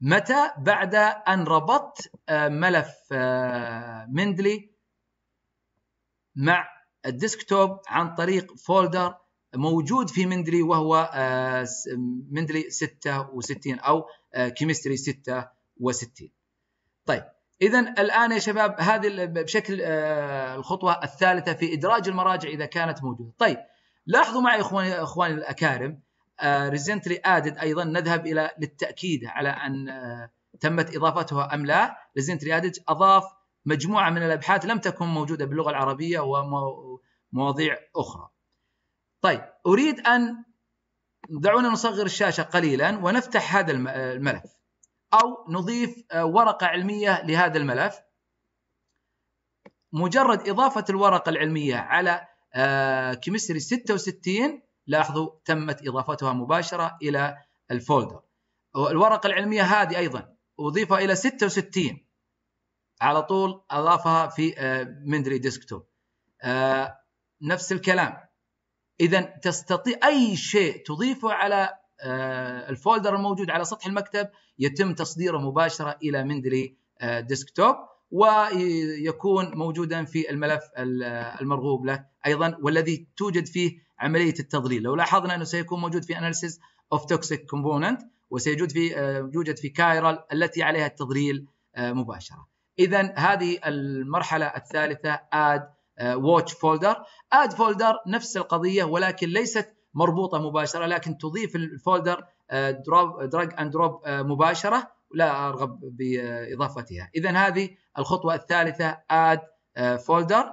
متى بعد أن ربطت آه، ملف آه، مندلي مع الديسكتوب عن طريق فولدر موجود في مندري وهو آه، مندري 66 او آه، كيمستري 66 طيب اذا الان يا شباب هذه بشكل آه، الخطوه الثالثه في ادراج المراجع اذا كانت موجوده طيب لاحظوا معي اخواني اخواني الاكارم ريزنتلي ادد ايضا نذهب الى للتاكيد على ان تمت اضافتها ام لا ريزنتلي ادد اضاف مجموعه من الابحاث لم تكن موجوده باللغه العربيه مواضيع أخرى طيب أريد أن دعونا نصغر الشاشة قليلا ونفتح هذا الملف أو نضيف آه، ورقة علمية لهذا الملف مجرد إضافة الورقة العلمية على آه، كيمستري 66 لاحظوا تمت إضافتها مباشرة إلى الفولدر الورقة العلمية هذه أيضا أضيفها إلى 66 على طول أضافها في آه، مندري ديسكتوب نفس الكلام اذا تستطيع اي شيء تضيفه على آه، الفولدر الموجود على سطح المكتب يتم تصديره مباشره الى مندلي آه، ديسكتوب ويكون موجودا في الملف آه، المرغوب له ايضا والذي توجد فيه عمليه التضليل لو لاحظنا انه سيكون موجود في اناليسيس اوف توكسيك كومبوننت وسيوجد في يوجد في كايرال التي عليها التضليل مباشره اذا هذه المرحله الثالثه اد واتش فولدر اد فولدر نفس القضيه ولكن ليست مربوطه مباشره لكن تضيف الفولدر دراج اند دروب مباشره لا ارغب باضافتها اذا هذه الخطوه الثالثه اد آه، فولدر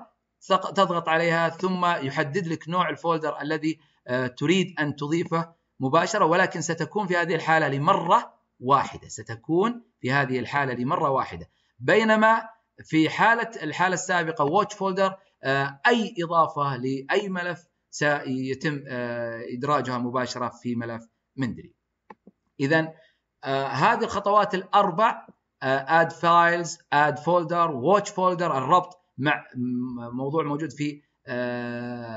تضغط عليها ثم يحدد لك نوع الفولدر الذي آه، تريد ان تضيفه مباشره ولكن ستكون في هذه الحاله لمره واحده ستكون في هذه الحاله لمره واحده بينما في حاله الحاله السابقه واتش فولدر آه، اي اضافه لاي ملف سيتم آه، ادراجها مباشره في ملف مندري. اذا آه، هذه الخطوات الاربع اد فايلز، اد فولدر، واتش فولدر، الربط مع موضوع موجود في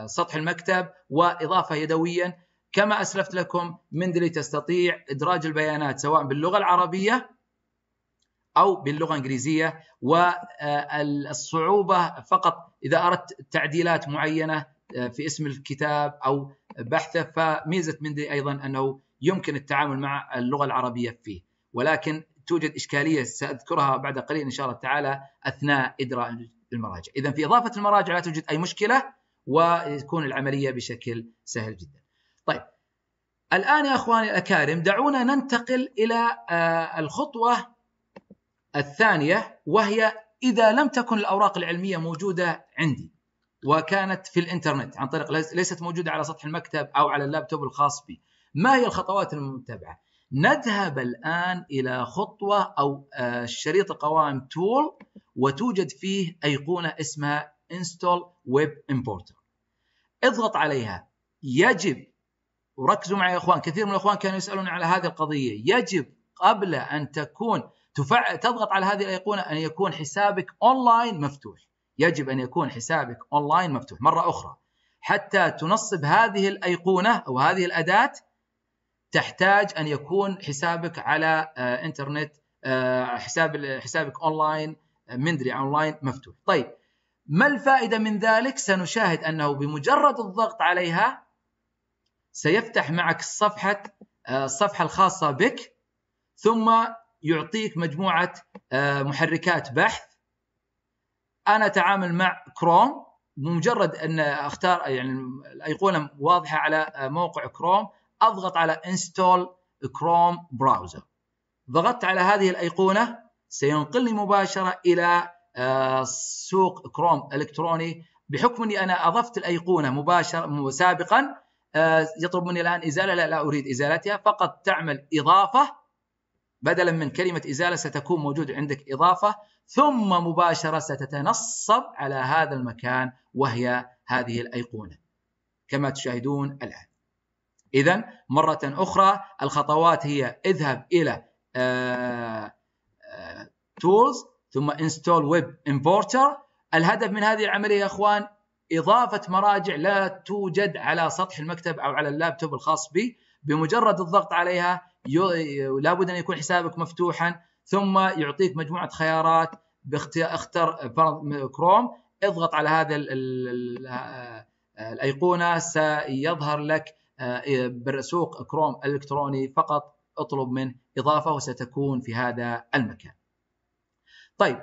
سطح المكتب واضافه يدويا كما اسلفت لكم مندلي تستطيع ادراج البيانات سواء باللغه العربيه أو باللغة الإنجليزية والصعوبة فقط إذا أردت تعديلات معينة آه، في اسم الكتاب أو بحثه فميزة مندي أيضا أنه يمكن التعامل مع اللغة العربية فيه ولكن توجد إشكالية سأذكرها بعد قليل إن شاء الله تعالى أثناء ادراء المراجع إذا في إضافة المراجع لا توجد أي مشكلة وتكون العملية بشكل سهل جدا طيب الآن يا أخواني الأكارم دعونا ننتقل إلى آه، الخطوة الثانية وهي إذا لم تكن الأوراق العلمية موجودة عندي وكانت في الإنترنت عن طريق ليست موجودة على سطح المكتب أو على اللابتوب الخاص بي ما هي الخطوات المتبعة؟ نذهب الآن إلى خطوة أو آه، شريط القوائم تول وتوجد فيه أيقونة اسمها Install Web Importer اضغط عليها يجب وركزوا معي يا إخوان كثير من الإخوان كانوا يسألون على هذه القضية يجب قبل أن تكون تفع... تضغط على هذه الايقونه ان يكون حسابك اونلاين مفتوح يجب ان يكون حسابك اونلاين مفتوح مره اخرى حتى تنصب هذه الايقونه او هذه الاداه تحتاج ان يكون حسابك على آه، انترنت آه، حساب حسابك اونلاين مندري اونلاين مفتوح طيب ما الفائده من ذلك سنشاهد انه بمجرد الضغط عليها سيفتح معك صفحه آه، الصفحه الخاصه بك ثم يعطيك مجموعه آه، محركات بحث انا اتعامل مع كروم بمجرد ان اختار يعني الايقونه واضحه على آه، موقع كروم اضغط على انستول كروم براوزر ضغطت على هذه الايقونه سينقلني مباشره الى آه، سوق كروم الكتروني بحكم اني انا اضفت الايقونه مباشره سابقا يطلب مني الان ازاله لا, لا اريد ازالتها فقط تعمل اضافه بدلا من كلمة إزالة ستكون موجود عندك إضافة ثم مباشرة ستتنصب على هذا المكان وهي هذه الأيقونة كما تشاهدون الآن إذا مرة أخرى الخطوات هي اذهب إلى آه، آه، Tools ثم Install Web Importer الهدف من هذه العملية يا أخوان إضافة مراجع لا توجد على سطح المكتب أو على اللابتوب الخاص بي بمجرد الضغط عليها لابد ان يكون حسابك مفتوحا ثم يعطيك مجموعه خيارات اختر كروم اضغط على هذا آه، الايقونه سيظهر لك آه، إيه، بالسوق كروم الالكتروني فقط اطلب منه اضافه وستكون في هذا المكان. طيب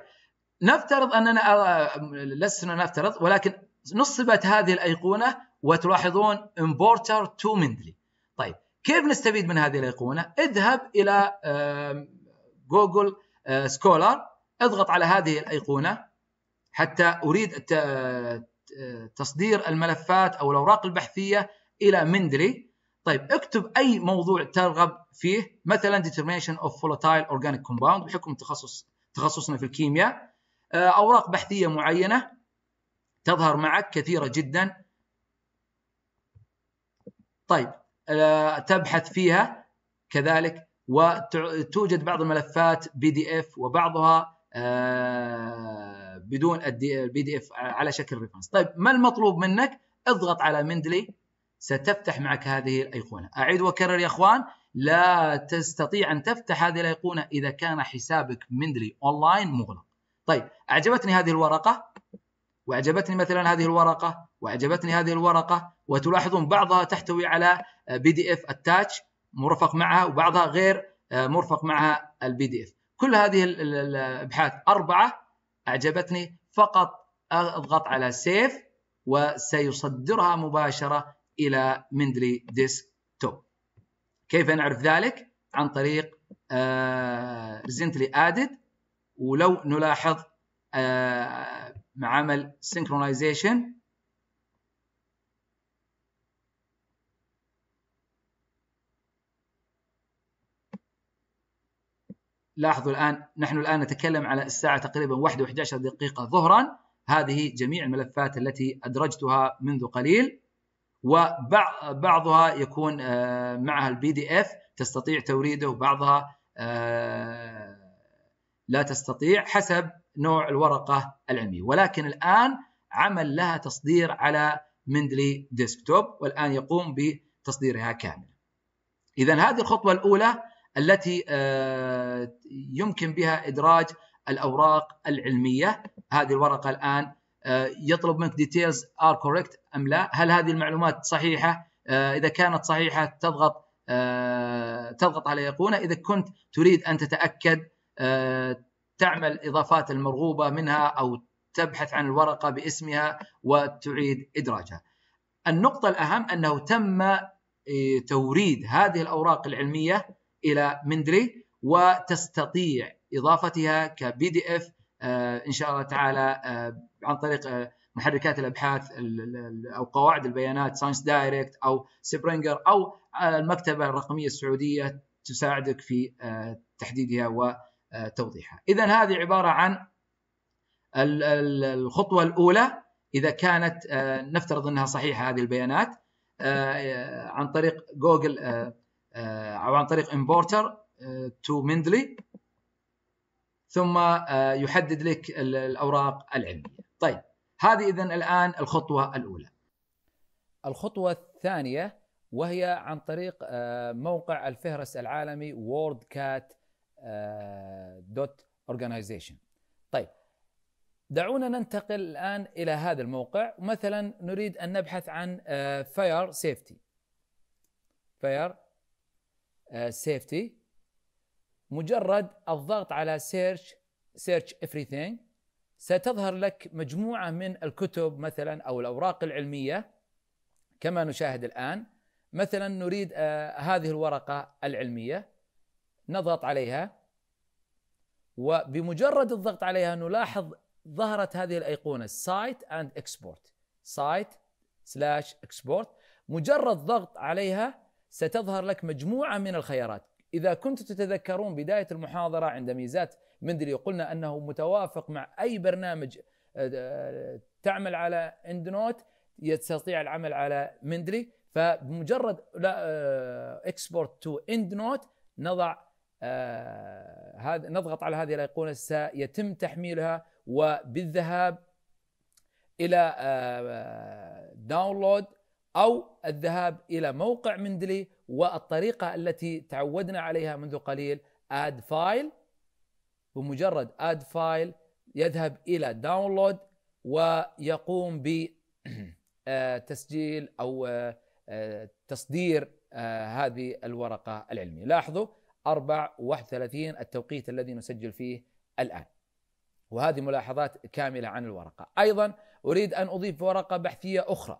نفترض اننا آه، لسنا نفترض ولكن نصبت هذه الايقونه وتلاحظون امبورتر تو مندلي كيف نستفيد من هذه الأيقونة؟ اذهب إلى جوجل آه، سكولار اضغط على هذه الأيقونة حتى أريد آه، تصدير الملفات أو الأوراق البحثية إلى مندلي طيب اكتب أي موضوع ترغب فيه مثلا determination of volatile organic compound بحكم تخصص تخصصنا في الكيمياء آه، أوراق بحثية معينة تظهر معك كثيرة جدا طيب تبحث فيها كذلك وتوجد بعض الملفات بي دي اف وبعضها آه، بدون البي دي اف على شكل ريفرنس طيب ما المطلوب منك اضغط على مندلي ستفتح معك هذه الايقونه اعيد واكرر يا اخوان لا تستطيع ان تفتح هذه الايقونه اذا كان حسابك مندلي اونلاين مغلق طيب اعجبتني هذه الورقه واعجبتني مثلا هذه الورقه واعجبتني هذه الورقه وتلاحظون بعضها تحتوي على بي دي اف اتاتش مرفق معها وبعضها غير آه، مرفق معها البي دي اف كل هذه الابحاث اربعه اعجبتني فقط اضغط على سيف وسيصدرها مباشره الى مندلي ديسك توب كيف نعرف ذلك عن طريق ريزنتلي آه، ادد ولو نلاحظ مع آه، عمل سينكرونايزيشن لاحظوا الآن نحن الآن نتكلم على الساعة تقريبا 1 و11 دقيقة ظهرا هذه جميع الملفات التي أدرجتها منذ قليل وبعضها يكون آه، معها البي دي اف تستطيع توريده وبعضها آه، لا تستطيع حسب نوع الورقة العلمية ولكن الآن عمل لها تصدير على مندلي ديسكتوب والآن يقوم بتصديرها كاملة إذا هذه الخطوة الأولى التي آه، يمكن بها إدراج الأوراق العلمية هذه الورقة الآن آه، يطلب منك ديتيلز ار كوركت أم لا هل هذه المعلومات صحيحة آه، إذا كانت صحيحة تضغط تضغط على أيقونة إذا كنت تريد أن تتأكد تعمل إضافات المرغوبة منها أو تبحث عن الورقة باسمها وتعيد إدراجها النقطة الأهم أنه تم توريد هذه الأوراق العلمية إلى مندري وتستطيع إضافتها كبي دي إف إن شاء الله تعالى آه، عن طريق آه، محركات الابحاث او قواعد البيانات ساينس دايركت او سبرينجر او آه، المكتبه الرقميه السعوديه تساعدك في تحديدها وتوضيحها. اذا هذه عباره عن الخطوه الاولى اذا كانت نفترض انها صحيحه هذه البيانات عن طريق جوجل او آه، عن طريق امبورتر تو مندلي ثم آه، يحدد لك الاوراق العلميه. طيب هذه اذا الان الخطوه الاولى. الخطوه الثانيه وهي عن طريق آه، موقع الفهرس العالمي worldcat.organization. طيب دعونا ننتقل الان الى هذا الموقع مثلا نريد ان نبحث عن فاير سيفتي. فاير سيفتي آه، مجرد الضغط على سيرش سيرش everything ستظهر لك مجموعه من الكتب مثلا او الاوراق العلميه كما نشاهد الان مثلا نريد آه، هذه الورقه العلميه نضغط عليها وبمجرد الضغط عليها نلاحظ ظهرت هذه الايقونه سايت اند اكسبورت سايت سلاش اكسبورت مجرد ضغط عليها ستظهر لك مجموعة من الخيارات إذا كنت تتذكرون بداية المحاضرة عند ميزات مندلي قلنا أنه متوافق مع أي برنامج آه، تعمل على اندنوت يستطيع العمل على مندلي فبمجرد اكسبورت تو آه، اندنوت نضع آه، هذا نضغط على هذه الايقونه سيتم تحميلها وبالذهاب الى داونلود او الذهاب الى موقع مندلي والطريقه التي تعودنا عليها منذ قليل اد فايل بمجرد اد فايل يذهب الى داونلود ويقوم بتسجيل آه، تسجيل او آه، تصدير آه، هذه الورقه العلميه لاحظوا 4 31 التوقيت الذي نسجل فيه الان وهذه ملاحظات كامله عن الورقه ايضا اريد ان اضيف ورقه بحثيه اخرى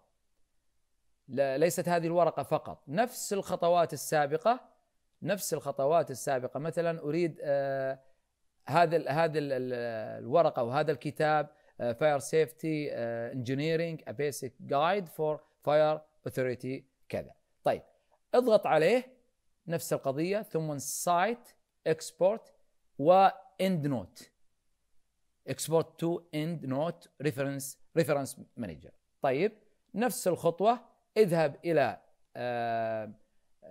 ليست هذه الورقة فقط نفس الخطوات السابقة نفس الخطوات السابقة مثلا أريد آه، هذا هذا الورقة وهذا الكتاب فاير سيفتي انجينيرينج ا بيسك جايد فور فاير اوثوريتي كذا طيب اضغط عليه نفس القضية ثم سايت اكسبورت واند نوت اكسبورت تو اند نوت ريفرنس ريفرنس مانجر طيب نفس الخطوة اذهب الى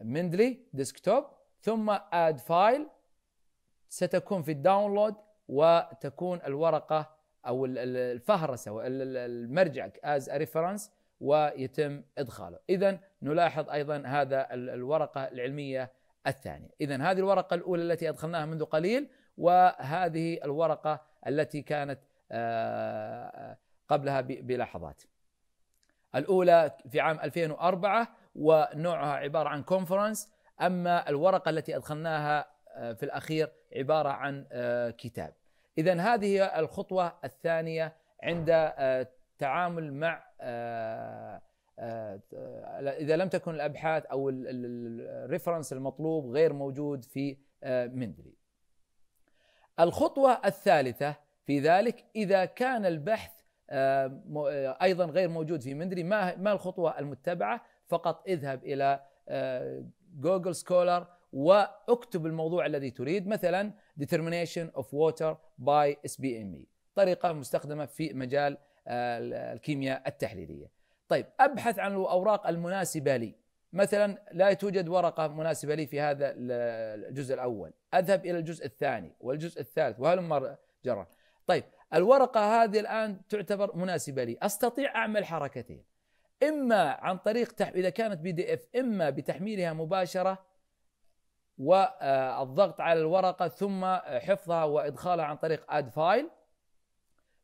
مندلي آه، ديسكتوب ثم اد فايل ستكون في الداونلود وتكون الورقه او الفهرسه المرجع از ريفرنس ويتم ادخاله اذا نلاحظ ايضا هذا الورقه العلميه الثانيه اذا هذه الورقه الاولى التي ادخلناها منذ قليل وهذه الورقه التي كانت آه، قبلها بلحظات الأولى في عام 2004 ونوعها عبارة عن كونفرنس أما الورقة التي أدخلناها آه، في الأخير عبارة عن آه، كتاب إذا هذه الخطوة الثانية عند آه، التعامل مع إذا لم تكن الأبحاث أو الريفرنس المطلوب غير موجود في مندلي الخطوة الثالثة في ذلك إذا كان البحث آه، ايضا غير موجود في مندري ما ما الخطوه المتبعه فقط اذهب الى جوجل آه، سكولر واكتب الموضوع الذي تريد مثلا determination of water by SBME طريقه مستخدمه في مجال آه، الكيمياء التحليليه طيب ابحث عن الاوراق المناسبه لي مثلا لا توجد ورقه مناسبه لي في هذا الجزء الاول اذهب الى الجزء الثاني والجزء الثالث وهلم جرا طيب الورقة هذه الآن تعتبر مناسبة لي أستطيع أعمل حركتين إما عن طريق تح... إذا كانت بي دي إف إما بتحميلها مباشرة والضغط على الورقة ثم حفظها وإدخالها عن طريق أد فايل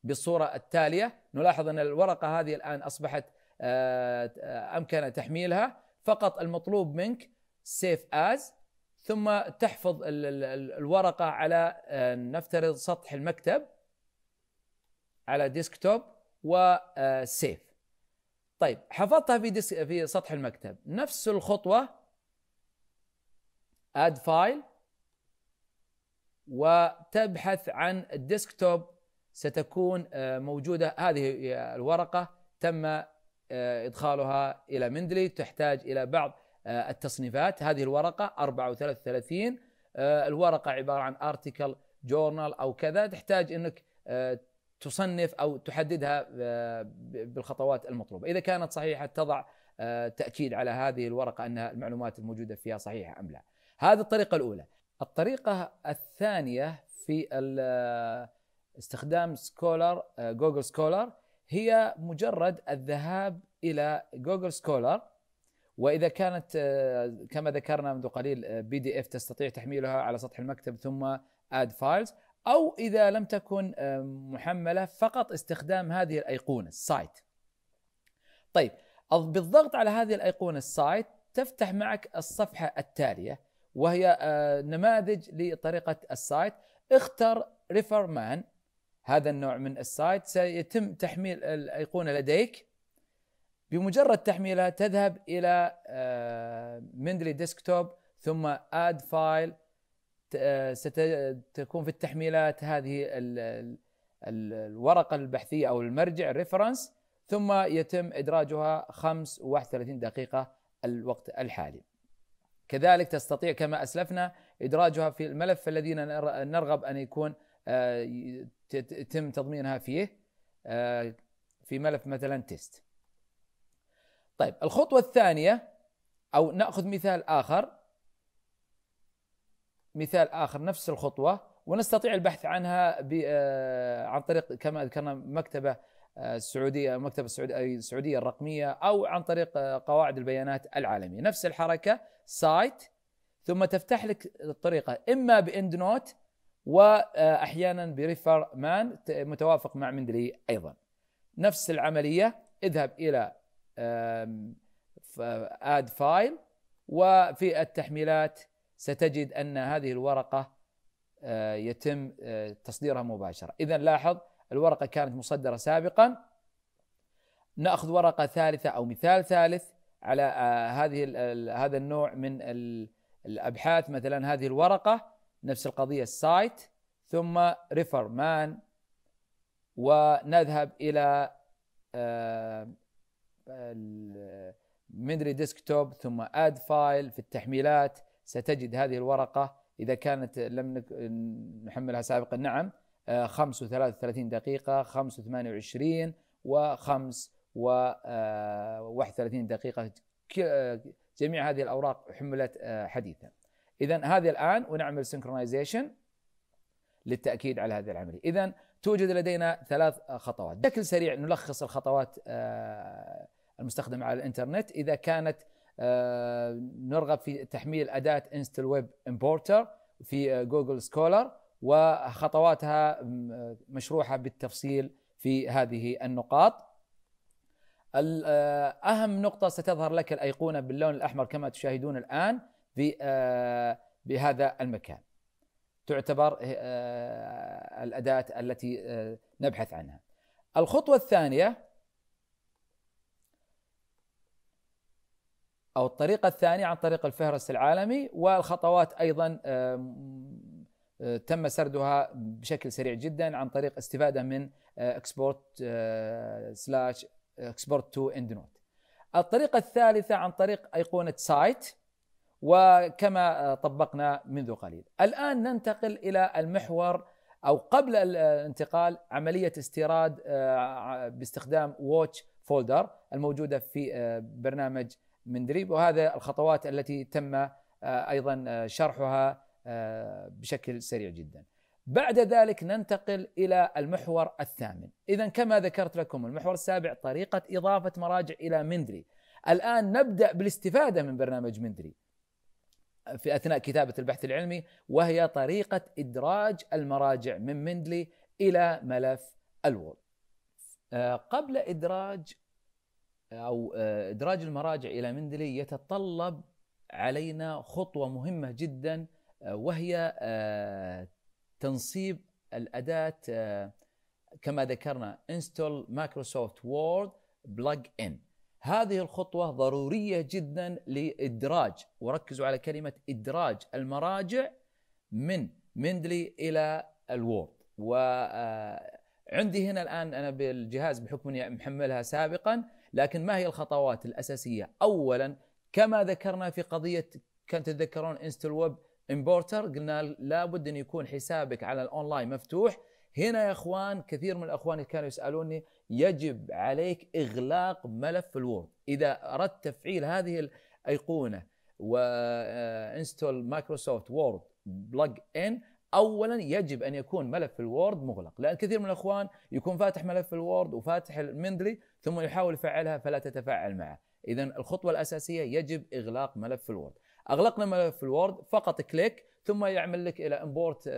بالصورة التالية نلاحظ أن الورقة هذه الآن أصبحت آه، أمكن تحميلها فقط المطلوب منك سيف أز ثم تحفظ الورقة على آه، نفترض سطح المكتب على ديسكتوب وسيف آه، طيب حفظتها في ديسك في سطح المكتب نفس الخطوه اد فايل وتبحث عن الديسكتوب ستكون آه، موجوده هذه الورقه تم آه، ادخالها الى مندلي تحتاج الى بعض التصنيفات هذه الورقه 34 الورقه عباره عن ارتكل جورنال او كذا تحتاج انك تصنف او تحددها آه، بالخطوات المطلوبه، اذا كانت صحيحه تضع آه، تاكيد على هذه الورقه انها المعلومات الموجوده فيها صحيحه ام لا. هذه الطريقه الاولى. الطريقه الثانيه في آه، استخدام سكولر جوجل سكولر هي مجرد الذهاب الى جوجل سكولر واذا كانت كما ذكرنا منذ قليل بي دي اف تستطيع تحميلها على سطح المكتب ثم اد فايلز أو إذا لم تكن آه، محملة فقط استخدام هذه الأيقونة السايت طيب بالضغط على هذه الأيقونة السايت تفتح معك الصفحة التالية وهي آه، نماذج لطريقة السايت اختر ريفرمان هذا النوع من السايت سيتم تحميل الأيقونة لديك بمجرد تحميلها تذهب إلى آه، مندلي ديسكتوب ثم اد فايل ستكون في التحميلات هذه الورقه البحثيه او المرجع الريفرنس ثم يتم ادراجها 35 دقيقه الوقت الحالي. كذلك تستطيع كما اسلفنا ادراجها في الملف الذي نرغب ان يكون آه، يتم تضمينها فيه آه، في ملف مثلا تيست. طيب الخطوه الثانيه او ناخذ مثال اخر مثال اخر نفس الخطوه ونستطيع البحث عنها آه، عن طريق كما ذكرنا مكتبه آه، السعوديه مكتبه السعوديه الرقميه او عن طريق آه، قواعد البيانات العالميه نفس الحركه سايت ثم تفتح لك الطريقه اما باند نوت واحيانا بريفر مان متوافق مع مندلي ايضا نفس العمليه اذهب الى اد فايل وفي التحميلات ستجد ان هذه الورقه آه، يتم آه، تصديرها مباشره، اذا لاحظ الورقه كانت مصدره سابقا ناخذ ورقه ثالثه او مثال ثالث على آه، هذه هذا النوع من الابحاث مثلا هذه الورقه نفس القضيه السايت ثم ريفر مان ونذهب الى مدري ديسكتوب ثم اد فايل في التحميلات ستجد هذه الورقة إذا كانت لم نحملها سابقا نعم 35 آه، دقيقة 5 28 و5 و31 دقيقة جميع هذه الأوراق حملت آه، حديثا إذا هذه الآن ونعمل سنكرونايزيشن للتأكيد على هذه العملية إذا توجد لدينا ثلاث آه، خطوات بشكل سريع نلخص الخطوات المستخدمة على الإنترنت إذا كانت آه، نرغب في تحميل اداه انستل ويب امبورتر في جوجل آه، سكولر وخطواتها آه، مشروحه بالتفصيل في هذه النقاط اهم نقطه ستظهر لك الايقونه باللون الاحمر كما تشاهدون الان بهذا المكان تعتبر الاداه التي نبحث عنها الخطوه الثانيه أو الطريقة الثانية عن طريق الفهرس العالمي والخطوات أيضا تم سردها بشكل سريع جدا عن طريق استفادة من اكسبورت سلاش اكسبورت تو اند نوت الطريقة الثالثة عن طريق أيقونة سايت وكما آه، طبقنا منذ قليل الآن ننتقل إلى المحور أو قبل آه، الانتقال عملية استيراد آه، باستخدام واتش فولدر الموجودة في برنامج من دريب وهذا الخطوات التي تم آه، ايضا آه، شرحها آه، بشكل سريع جدا. بعد ذلك ننتقل الى المحور الثامن، اذا كما ذكرت لكم المحور السابع طريقه اضافه مراجع الى مندري. الان نبدا بالاستفاده من برنامج مندري. في اثناء كتابه البحث العلمي وهي طريقه ادراج المراجع من مندلي الى ملف الوورد. قبل ادراج او آه، ادراج المراجع الى مندلي يتطلب علينا خطوه مهمه جدا آه، وهي آه، تنصيب الاداه كما ذكرنا انستول مايكروسوفت وورد بلج ان هذه الخطوه ضروريه جدا لادراج وركزوا على كلمه ادراج المراجع من مندلي الى الوورد وعندي هنا الان انا بالجهاز بحكم اني محملها سابقا لكن ما هي الخطوات الاساسيه؟ اولا كما ذكرنا في قضيه كان تتذكرون انستل ويب امبورتر قلنا لابد ان يكون حسابك على الاونلاين مفتوح هنا يا اخوان كثير من الاخوان كانوا يسالوني يجب عليك اغلاق ملف الوورد اذا اردت تفعيل هذه الايقونه وانستول آه، مايكروسوفت وورد بلج ان اولا يجب ان يكون ملف الوورد مغلق لان كثير من الاخوان يكون فاتح ملف الوورد وفاتح المندلي ثم يحاول يفعلها فلا تتفاعل معه اذا الخطوه الاساسيه يجب اغلاق ملف الوورد اغلقنا ملف الوورد فقط كليك ثم يعمل لك الى امبورت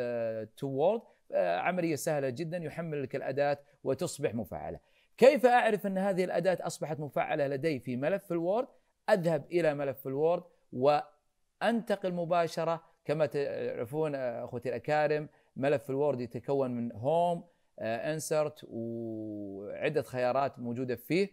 تو وورد عمليه سهله جدا يحمل لك الاداه وتصبح مفعله كيف اعرف ان هذه الاداه اصبحت مفعله لدي في ملف الوورد اذهب الى ملف الوورد وانتقل مباشره كما تعرفون آه، اخوتي الاكارم ملف الوورد يتكون من هوم انسرت آه، وعده خيارات موجوده فيه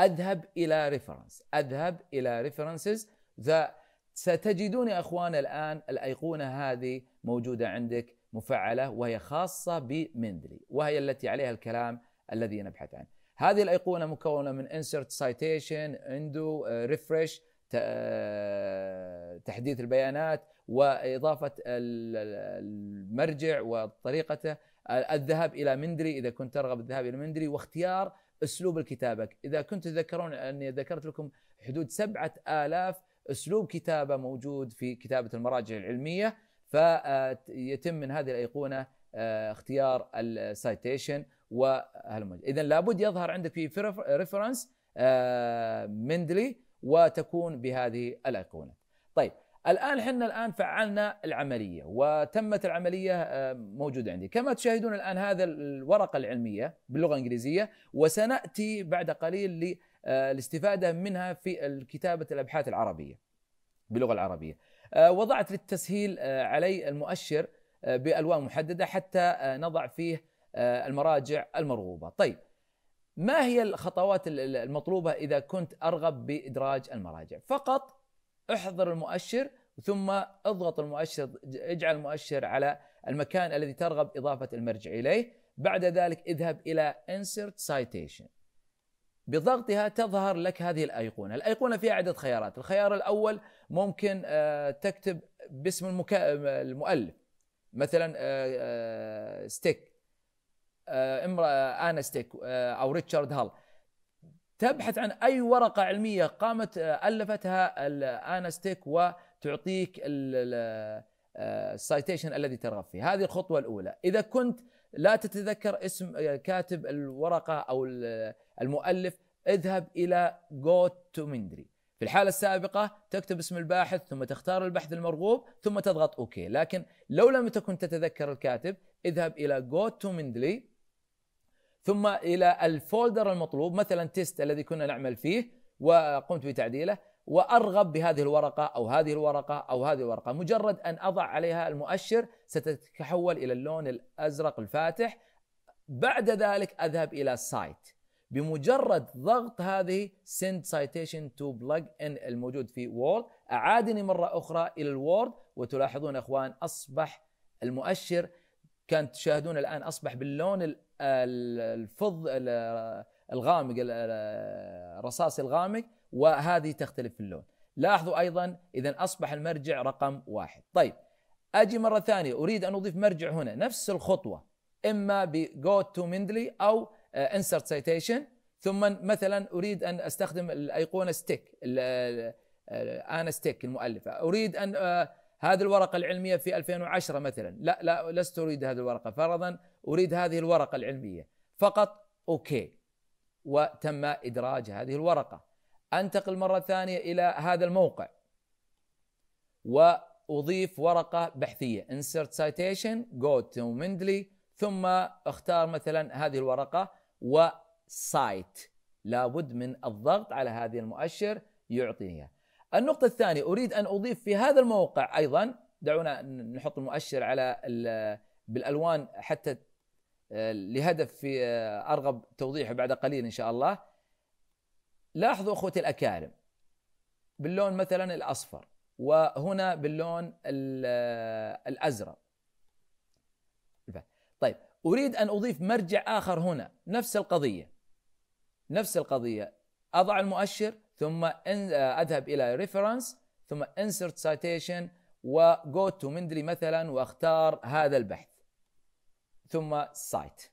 اذهب الى ريفرنس اذهب الى ريفرنسز ذا ستجدون يا اخوان الان الايقونه هذه موجوده عندك مفعله وهي خاصه بمندلي وهي التي عليها الكلام الذي نبحث عنه هذه الايقونه مكونه من انسرت citation اندو آه، ريفرش آه، تحديث البيانات واضافه المرجع وطريقته آه، الذهاب الى مندري اذا كنت ترغب الذهاب الى مندري واختيار اسلوب الكتابه اذا كنت تذكرون اني ذكرت لكم حدود سبعة آلاف اسلوب كتابه موجود في كتابه المراجع العلميه فيتم آه، من هذه الايقونه اختيار السايتيشن وهالمجد اذا لابد يظهر عندك في ريفرنس مندلي وتكون بهذه الايقونه. طيب الان احنا الان فعلنا العمليه وتمت العمليه آه، موجوده عندي، كما تشاهدون الان هذا الورقه العلميه باللغه الانجليزيه وسناتي بعد قليل للاستفاده آه، منها في كتابه الابحاث العربيه باللغه العربيه. آه، وضعت للتسهيل علي المؤشر بالوان محدده حتى نضع فيه المراجع المرغوبه. طيب ما هي الخطوات المطلوبة إذا كنت أرغب بإدراج المراجع فقط احضر المؤشر ثم اضغط المؤشر اجعل المؤشر على المكان الذي ترغب إضافة المرجع إليه بعد ذلك اذهب إلى Insert Citation بضغطها تظهر لك هذه الأيقونة الأيقونة فيها عدة خيارات الخيار الأول ممكن آه، تكتب باسم المؤلف مثلا ستيك آه، آه، آه، امراه انستيك آه، او ريتشارد هال تبحث عن اي ورقه علميه قامت آه، الفتها الانستيك وتعطيك السايتيشن الذي ترغب فيه هذه الخطوه الاولى اذا كنت لا تتذكر اسم كاتب الورقه او المؤلف اذهب الى جوت تو مندري في الحالة السابقة تكتب اسم الباحث ثم تختار البحث المرغوب ثم تضغط اوكي لكن لو لم تكن تتذكر الكاتب اذهب الى go تو mindly ثم الى الفولدر المطلوب مثلا تيست الذي كنا نعمل فيه وقمت بتعديله وارغب بهذه الورقه او هذه الورقه او هذه الورقه مجرد ان اضع عليها المؤشر ستتحول الى اللون الازرق الفاتح بعد ذلك اذهب الى سايت بمجرد ضغط هذه send citation to plug in الموجود في وورد اعادني مره اخرى الى الوورد وتلاحظون اخوان اصبح المؤشر كان تشاهدون الان اصبح باللون الفض الغامق الرصاصي الغامق وهذه تختلف في اللون لاحظوا ايضا اذا اصبح المرجع رقم واحد طيب اجي مره ثانيه اريد ان اضيف مرجع هنا نفس الخطوه اما بجو تو مندلي او انسرت آه، سيتيشن ثم مثلا اريد ان استخدم الايقونه ستيك انا ستيك المؤلفه اريد ان آه، هذه الورقة العلمية في 2010 مثلا لا لا لست أريد هذه الورقة فرضا أريد هذه الورقة العلمية فقط أوكي وتم إدراج هذه الورقة أنتقل مرة ثانية إلى هذا الموقع وأضيف ورقة بحثية insert citation go to Mendeley ثم اختار مثلا هذه الورقة وسايت لابد من الضغط على هذه المؤشر يعطيها النقطة الثانية أريد أن أضيف في هذا الموقع أيضا دعونا نحط المؤشر على بالألوان حتى آه، لهدف في آه، أرغب توضيحه بعد قليل إن شاء الله لاحظوا أخوتي الأكارم باللون مثلا الأصفر وهنا باللون آه، الأزرق طيب أريد أن أضيف مرجع آخر هنا نفس القضية نفس القضية أضع المؤشر ثم آه، اذهب الى ريفرنس ثم انسرت سايتيشن وجو تو مندلي مثلا واختار هذا البحث ثم سايت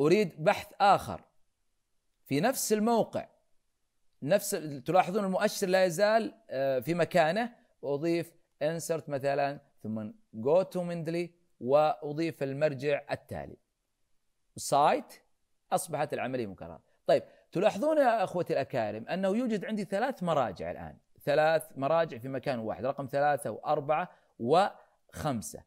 اريد بحث اخر في نفس الموقع نفس تلاحظون المؤشر لا يزال آه، في مكانه واضيف انسرت مثلا ثم جو تو مندلي واضيف المرجع التالي سايت اصبحت العمليه مكرره طيب تلاحظون يا اخوتي الاكارم انه يوجد عندي ثلاث مراجع الان ثلاث مراجع في مكان واحد رقم ثلاثة وأربعة وخمسة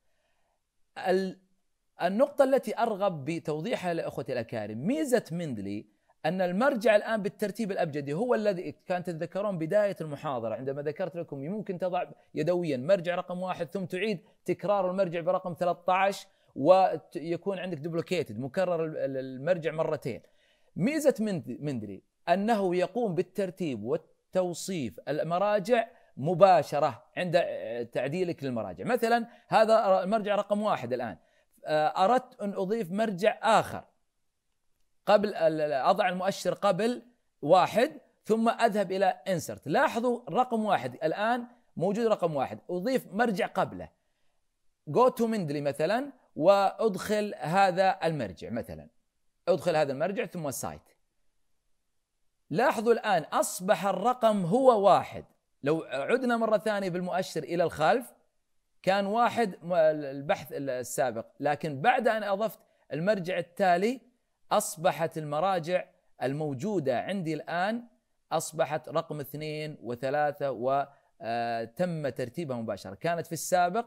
النقطة التي أرغب بتوضيحها لأخوتي الأكارم ميزة مندلي أن المرجع الآن بالترتيب الأبجدي هو الذي كان تتذكرون بداية المحاضرة عندما ذكرت لكم ممكن تضع يدويا مرجع رقم واحد ثم تعيد تكرار المرجع برقم 13 ويكون عندك دوبلوكيتد مكرر المرجع مرتين ميزة مندري أنه يقوم بالترتيب والتوصيف المراجع مباشرة عند آه، تعديلك للمراجع مثلا هذا المرجع رقم واحد الآن آه، أردت أن أضيف مرجع آخر قبل أضع المؤشر قبل واحد ثم أذهب إلى انسرت لاحظوا رقم واحد الآن موجود رقم واحد أضيف مرجع قبله جو تو مندلي مثلا وأدخل هذا المرجع مثلا ادخل هذا المرجع ثم السايت لاحظوا الآن أصبح الرقم هو واحد لو عدنا مرة ثانية بالمؤشر إلى الخلف كان واحد البحث السابق لكن بعد أن أضفت المرجع التالي أصبحت المراجع الموجودة عندي الآن أصبحت رقم اثنين وثلاثة وتم آه، ترتيبها مباشرة كانت في السابق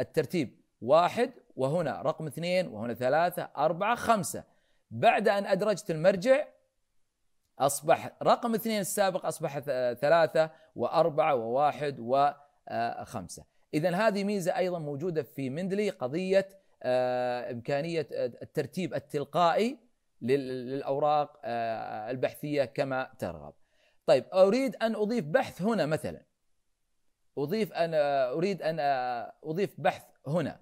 الترتيب واحد وهنا رقم اثنين وهنا ثلاثة أربعة خمسة بعد أن أدرجت المرجع أصبح رقم اثنين السابق أصبح ثلاثة وأربعة وواحد وخمسة آه، إذا هذه ميزة أيضا موجودة في مندلي قضية آه، إمكانية آه، الترتيب التلقائي للأوراق البحثية كما ترغب طيب أريد أن أضيف بحث هنا مثلا أضيف أن أريد أن أضيف بحث هنا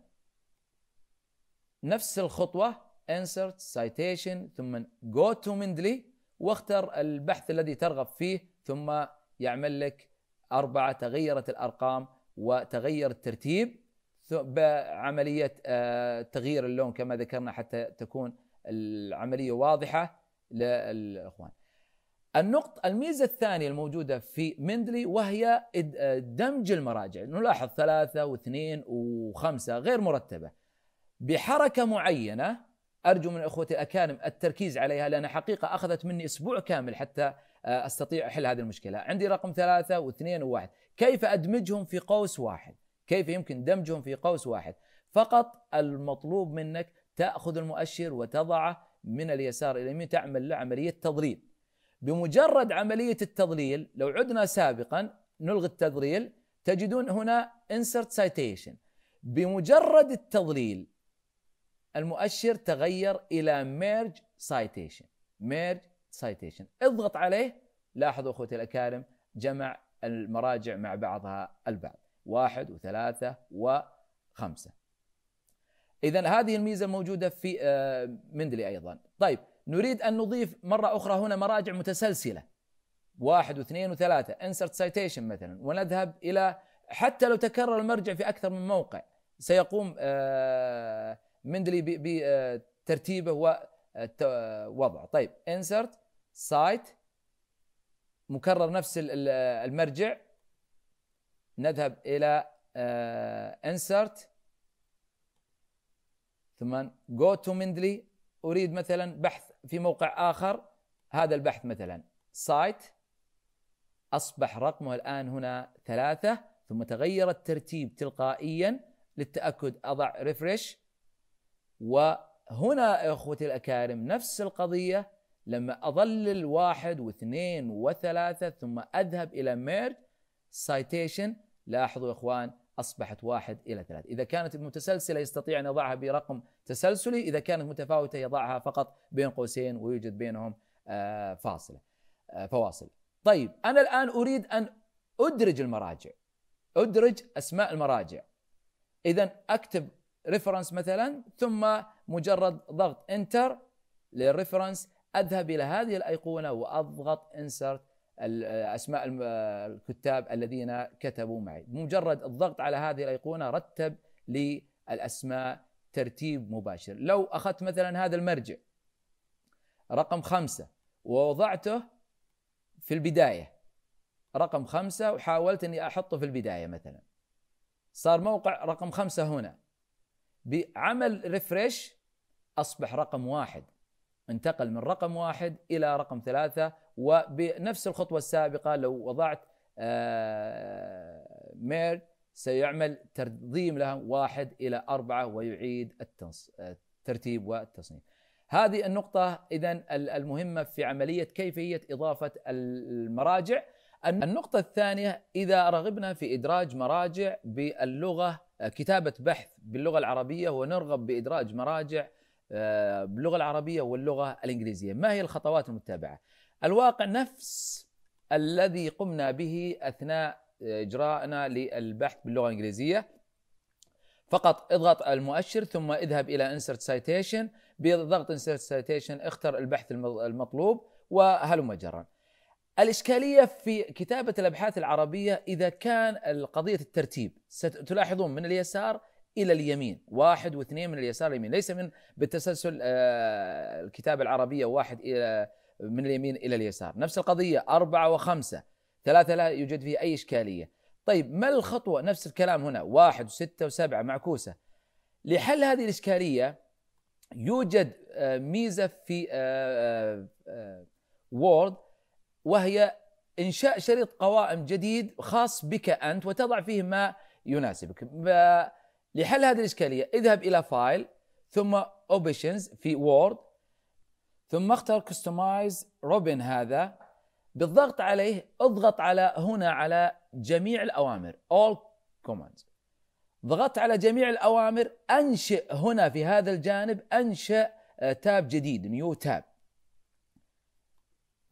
نفس الخطوة insert citation ثم go to مندلي واختر البحث الذي ترغب فيه ثم يعمل لك أربعة تغيرت الأرقام وتغير الترتيب بعملية آه، تغيير اللون كما ذكرنا حتى تكون العملية واضحة للإخوان النقطة الميزة الثانية الموجودة في مندلي وهي آه، دمج المراجع نلاحظ ثلاثة واثنين وخمسة غير مرتبة بحركة معينة ارجو من اخوتي الاكارم التركيز عليها لان حقيقه اخذت مني اسبوع كامل حتى آه، استطيع احل هذه المشكله، عندي رقم ثلاثه واثنين وواحد، كيف ادمجهم في قوس واحد؟ كيف يمكن دمجهم في قوس واحد؟ فقط المطلوب منك تاخذ المؤشر وتضعه من اليسار الى اليمين تعمل له عمليه تضليل. بمجرد عمليه التضليل لو عدنا سابقا نلغي التضليل تجدون هنا insert citation بمجرد التضليل المؤشر تغير الى ميرج سايتيشن ميرج سايتيشن اضغط عليه لاحظوا اخوتي الاكارم جمع المراجع مع بعضها البعض واحد وثلاثة وخمسة إذا هذه الميزة موجودة في آه، مندلي أيضا طيب نريد أن نضيف مرة أخرى هنا مراجع متسلسلة واحد واثنين وثلاثة انسرت citation مثلا ونذهب إلى حتى لو تكرر المرجع في أكثر من موقع سيقوم آه، مندلي بترتيبه آه، ووضعه آه، آه، طيب انسرت سايت مكرر نفس المرجع نذهب الى انسرت ثم جو تو مندلي اريد مثلا بحث في موقع اخر هذا البحث مثلا سايت اصبح رقمه الان هنا ثلاثه ثم تغير الترتيب تلقائيا للتاكد اضع ريفرش وهنا اخوتي الاكارم نفس القضيه لما اظلل واحد واثنين وثلاثه ثم اذهب الى ميرج سايتيشن لاحظوا يا اخوان اصبحت واحد الى ثلاث، اذا كانت متسلسله يستطيع ان يضعها برقم تسلسلي، اذا كانت متفاوته يضعها فقط بين قوسين ويوجد بينهم آه، فاصله آه، فواصل. طيب انا الان اريد ان ادرج المراجع. ادرج اسماء المراجع. اذا اكتب ريفرنس مثلا ثم مجرد ضغط انتر للريفرنس اذهب الى هذه الايقونه واضغط انسرت اسماء الكتاب الذين كتبوا معي مجرد الضغط على هذه الايقونه رتب لي الاسماء ترتيب مباشر لو اخذت مثلا هذا المرجع رقم خمسة ووضعته في البداية رقم خمسة وحاولت أني أحطه في البداية مثلا صار موقع رقم خمسة هنا بعمل ريفرش اصبح رقم واحد انتقل من رقم واحد الى رقم ثلاثه وبنفس الخطوه السابقه لو وضعت آه، مير سيعمل تنظيم لها واحد الى اربعه ويعيد الترتيب والتصنيف. هذه النقطة إذا المهمة في عملية كيفية إضافة المراجع النقطة الثانية إذا رغبنا في إدراج مراجع باللغة آه، كتابة بحث باللغة العربية ونرغب بإدراج مراجع آه، باللغة العربية واللغة الإنجليزية ما هي الخطوات المتبعة؟ الواقع نفس الذي قمنا به أثناء آه، إجراءنا للبحث باللغة الإنجليزية فقط اضغط المؤشر ثم اذهب إلى Insert Citation بضغط Insert Citation اختر البحث المطلوب وهلم جرًا الإشكالية في كتابة الأبحاث العربية إذا كان قضية الترتيب ستلاحظون من اليسار إلى اليمين واحد واثنين من اليسار اليمين ليس من بالتسلسل آه، الكتابة العربية واحد إلى من اليمين إلى اليسار نفس القضية أربعة وخمسة ثلاثة لا يوجد فيه أي إشكالية طيب ما الخطوة نفس الكلام هنا واحد وستة وسبعة معكوسة لحل هذه الإشكالية يوجد آه، ميزة في وورد آه، وهي إنشاء شريط قوائم جديد خاص بك أنت وتضع فيه ما يناسبك لحل هذه الإشكالية اذهب إلى فايل ثم اوبشنز في وورد ثم اختر كستمايز روبن هذا بالضغط عليه اضغط على هنا على جميع الأوامر all commands ضغطت على جميع الأوامر أنشئ هنا في هذا الجانب أنشئ تاب آه، جديد نيو تاب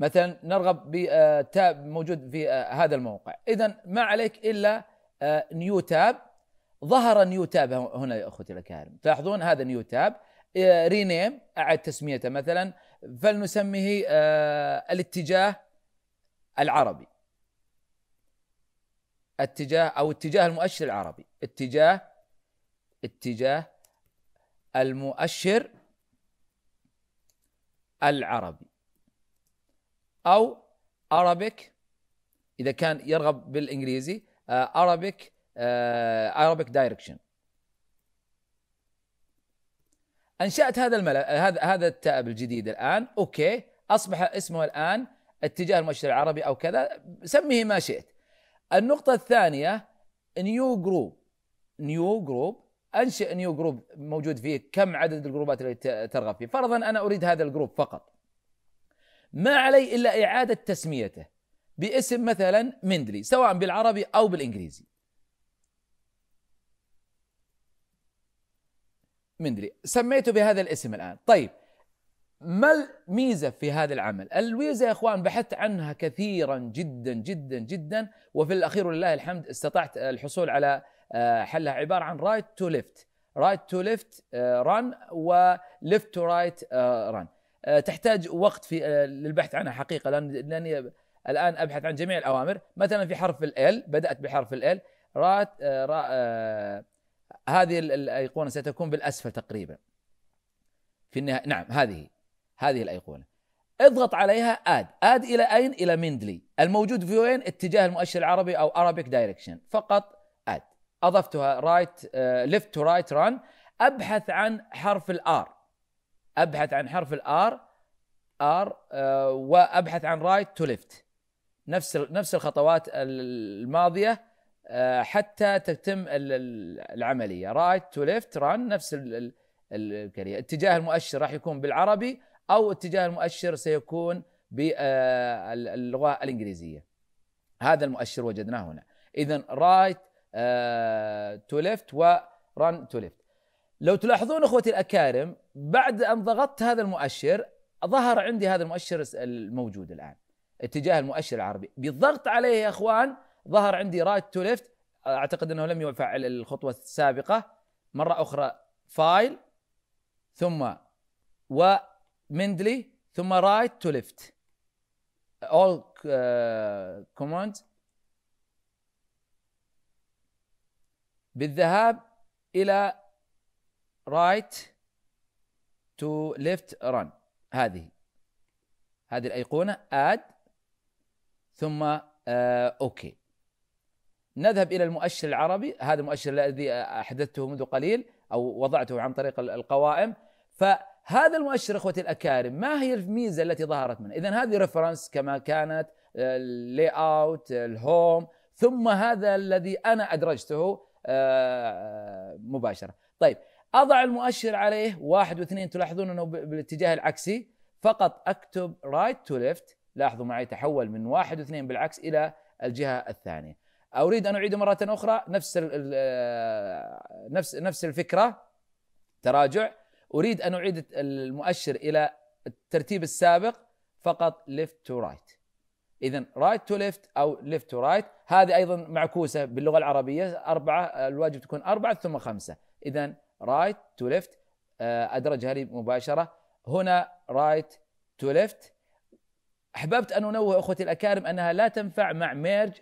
مثلا نرغب بتاب آه، موجود في آه، هذا الموقع اذا ما عليك الا نيو آه، تاب ظهر نيو تاب هنا يا اخوتي الكرام تلاحظون هذا نيو تاب رينيم اعد تسميته مثلا فلنسميه الاتجاه العربي اتجاه او اتجاه المؤشر العربي اتجاه اتجاه المؤشر العربي أو Arabic إذا كان يرغب بالإنجليزي آه، Arabic آه، Arabic Direction أنشأت هذا الملف هذا هذا التاب الجديد الآن أوكي أصبح اسمه الآن اتجاه المؤشر العربي أو كذا سميه ما شئت النقطة الثانية نيو جروب نيو جروب انشئ نيو جروب موجود فيه كم عدد الجروبات اللي ترغب فيه فرضا انا اريد هذا الجروب فقط ما علي إلا إعادة تسميته باسم مثلا مندلي سواء بالعربي أو بالإنجليزي مندلي سميته بهذا الاسم الآن طيب ما الميزة في هذا العمل الميزة يا أخوان بحثت عنها كثيرا جدا جدا جدا وفي الأخير لله الحمد استطعت الحصول على آه، حلها عبارة عن رايت تو ليفت رايت تو ليفت ران وليفت تو رايت ران آه، تحتاج وقت في آه، للبحث عنها حقيقه لان لاني الان ابحث عن جميع الاوامر مثلا في حرف ال بدات بحرف ال رات آه، را هذه الايقونه ستكون بالاسفل تقريبا في النهايه نعم هذه هذه الايقونه اضغط عليها اد اد الى اين الى مندلي الموجود في وين اتجاه المؤشر العربي او ارابيك دايركشن فقط اد اضفتها رايت ليفت تو رايت ران ابحث عن حرف الار ابحث عن حرف الار ار آه، وابحث عن رايت تو ليفت نفس نفس الخطوات الماضيه آه، حتى تتم العمليه رايت تو ليفت ران نفس الكليه اتجاه المؤشر راح يكون بالعربي او اتجاه المؤشر سيكون باللغه آه، الانجليزيه هذا المؤشر وجدناه هنا اذا رايت تو ليفت وران تو ليفت لو تلاحظون اخوتي الاكارم بعد ان ضغطت هذا المؤشر ظهر عندي هذا المؤشر الموجود الان اتجاه المؤشر العربي بالضغط عليه يا اخوان ظهر عندي رايت تو ليفت اعتقد انه لم يفعل الخطوه السابقه مره اخرى فايل ثم ومندلي ثم رايت تو ليفت اول كوماند بالذهاب الى رايت تو ليفت ران هذه هذه الايقونه اد ثم اوكي آه، نذهب الى المؤشر العربي هذا المؤشر الذي احدثته منذ قليل او وضعته عن طريق القوائم فهذا المؤشر اخوتي الاكارم ما هي الميزه التي ظهرت منه؟ اذا هذه ريفرنس كما كانت اللاي اوت الهوم ثم هذا الذي انا ادرجته آه، مباشره. طيب اضع المؤشر عليه واحد واثنين تلاحظون انه بالاتجاه العكسي فقط اكتب رايت تو ليفت لاحظوا معي تحول من واحد واثنين بالعكس الى الجهه الثانيه اريد ان اعيده مره اخرى نفس آه، نفس نفس الفكره تراجع اريد ان اعيد المؤشر الى الترتيب السابق فقط ليفت تو رايت اذا رايت تو ليفت او ليفت تو رايت هذه ايضا معكوسه باللغه العربيه اربعه الواجب تكون اربعه ثم خمسه اذا رايت تو ليفت ادرجها لي مباشره هنا رايت تو ليفت احببت ان انوه اخوتي الاكارم انها لا تنفع مع ميرج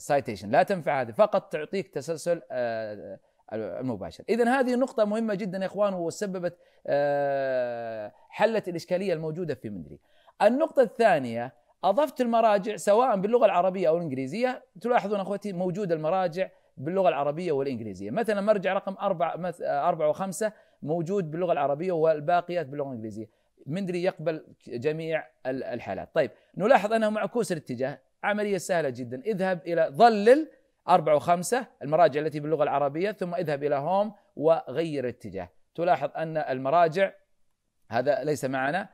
سايتيشن آه، آه، لا تنفع هذه فقط تعطيك تسلسل آه، المباشر اذا هذه نقطة مهمة جدا يا اخوان وسببت حلت الاشكالية الموجودة في مندري النقطة الثانية اضفت المراجع سواء باللغة العربية او الانجليزية تلاحظون اخوتي موجود المراجع باللغه العربيه والانجليزيه مثلا مرجع رقم أربعة آه، أربعة وخمسة موجود باللغه العربيه والباقيات باللغه الانجليزيه مندري يقبل جميع الحالات طيب نلاحظ انه معكوس الاتجاه عمليه سهله جدا اذهب الى ظلل أربعة وخمسة المراجع التي باللغة العربية ثم اذهب إلى هوم وغير الاتجاه تلاحظ أن المراجع هذا ليس معنا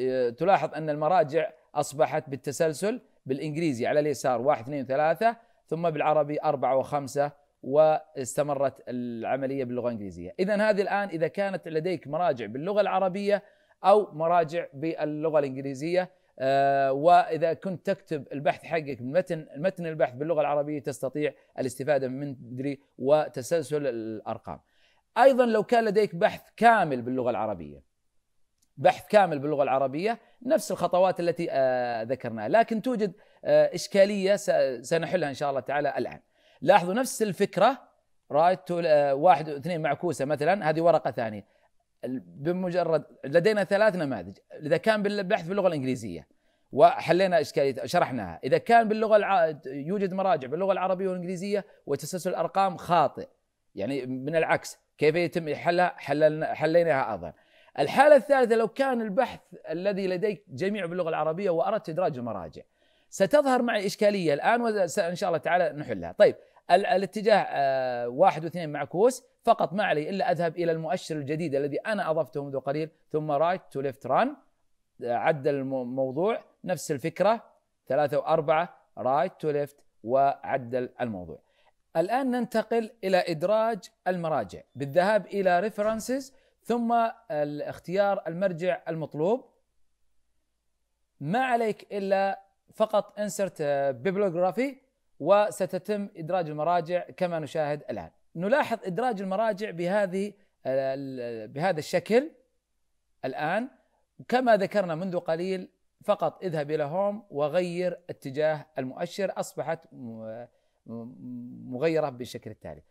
آه، تلاحظ أن المراجع أصبحت بالتسلسل بالإنجليزي على اليسار واحد اثنين ثلاثة ثم بالعربي أربعة وخمسة واستمرت العملية باللغة الإنجليزية إذا هذه الآن إذا كانت لديك مراجع باللغة العربية أو مراجع باللغة الإنجليزية آه، وإذا كنت تكتب البحث حقك متن متن البحث باللغة العربية تستطيع الاستفادة من مدري وتسلسل الأرقام أيضا لو كان لديك بحث كامل باللغة العربية بحث كامل باللغة العربية نفس الخطوات التي آه، ذكرناها لكن توجد آه، إشكالية سنحلها إن شاء الله تعالى الآن لاحظوا نفس الفكرة رايت آه، واحد اثنين معكوسة مثلا هذه ورقة ثانية بمجرد لدينا ثلاث نماذج إذا كان بالبحث باللغة الإنجليزية وحلينا إشكالية شرحناها إذا كان باللغة الع... يوجد مراجع باللغة العربية والإنجليزية وتسلسل الأرقام خاطئ يعني من العكس كيف يتم حلها حللنا حليناها أيضا الحالة الثالثة لو كان البحث الذي لديك جميع باللغة العربية وأردت إدراج المراجع ستظهر معي إشكالية الآن وإن شاء الله تعالى نحلها طيب الاتجاه آه، واحد واثنين معكوس فقط ما علي إلا أذهب إلى المؤشر الجديد الذي أنا أضفته منذ قليل ثم رايت تو ليفت ران عدل الموضوع نفس الفكرة ثلاثة وأربعة رايت تو ليفت وعدل الموضوع الآن ننتقل إلى إدراج المراجع بالذهاب إلى ريفرنسز ثم اختيار المرجع المطلوب ما عليك إلا فقط انسرت بيبلوغرافي وستتم ادراج المراجع كما نشاهد الان نلاحظ ادراج المراجع بهذه بهذا الشكل الان كما ذكرنا منذ قليل فقط اذهب الى هوم وغير اتجاه المؤشر اصبحت مغيره بالشكل التالي.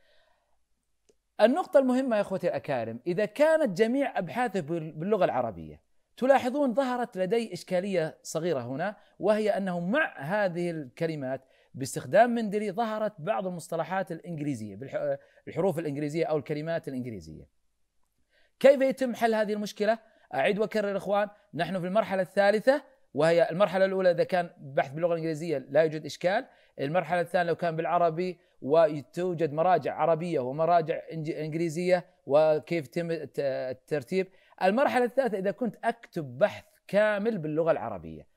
النقطة المهمة يا اخوتي الاكارم، اذا كانت جميع ابحاثه باللغة العربية تلاحظون ظهرت لدي إشكالية صغيرة هنا وهي أنه مع هذه الكلمات باستخدام مندلي ظهرت بعض المصطلحات الإنجليزية بالحروف الإنجليزية أو الكلمات الإنجليزية كيف يتم حل هذه المشكلة؟ أعيد وأكرر إخوان نحن في المرحلة الثالثة وهي المرحلة الأولى إذا كان بحث باللغة الإنجليزية لا يوجد إشكال المرحلة الثانية لو كان بالعربي وتوجد مراجع عربية ومراجع إنجليزية وكيف يتم الترتيب المرحله الثالثه اذا كنت اكتب بحث كامل باللغه العربيه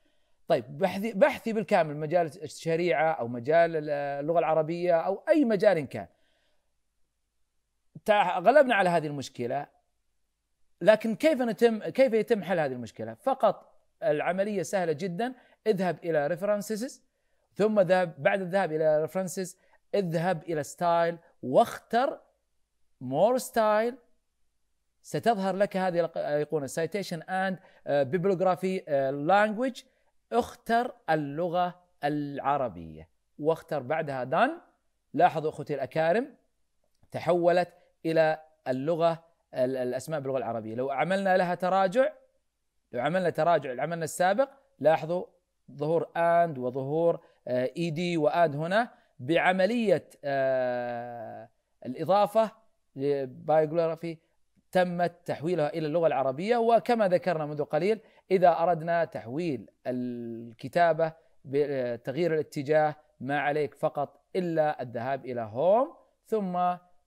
طيب بحثي بحثي بالكامل مجال الشريعه او مجال اللغه العربيه او اي مجال كان غلبنا على هذه المشكله لكن كيف نتم كيف يتم حل هذه المشكله؟ فقط العمليه سهله جدا اذهب الى ريفرنسز ثم ذهب بعد الذهاب الى ريفرنسز اذهب الى ستايل واختر مور ستايل ستظهر لك هذه الايقونه آه، citation and آه، bibliography آه، language اختر اللغه العربيه واختر بعدها دان لاحظوا اخوتي الاكارم تحولت الى اللغه الاسماء باللغه العربيه لو عملنا لها تراجع لو عملنا تراجع عملنا السابق لاحظوا ظهور and وظهور اي دي واند هنا بعمليه الاضافه لبايوغرافي تمت تحويلها الى اللغه العربيه وكما ذكرنا منذ قليل اذا اردنا تحويل الكتابه بتغيير الاتجاه ما عليك فقط الا الذهاب الى هوم ثم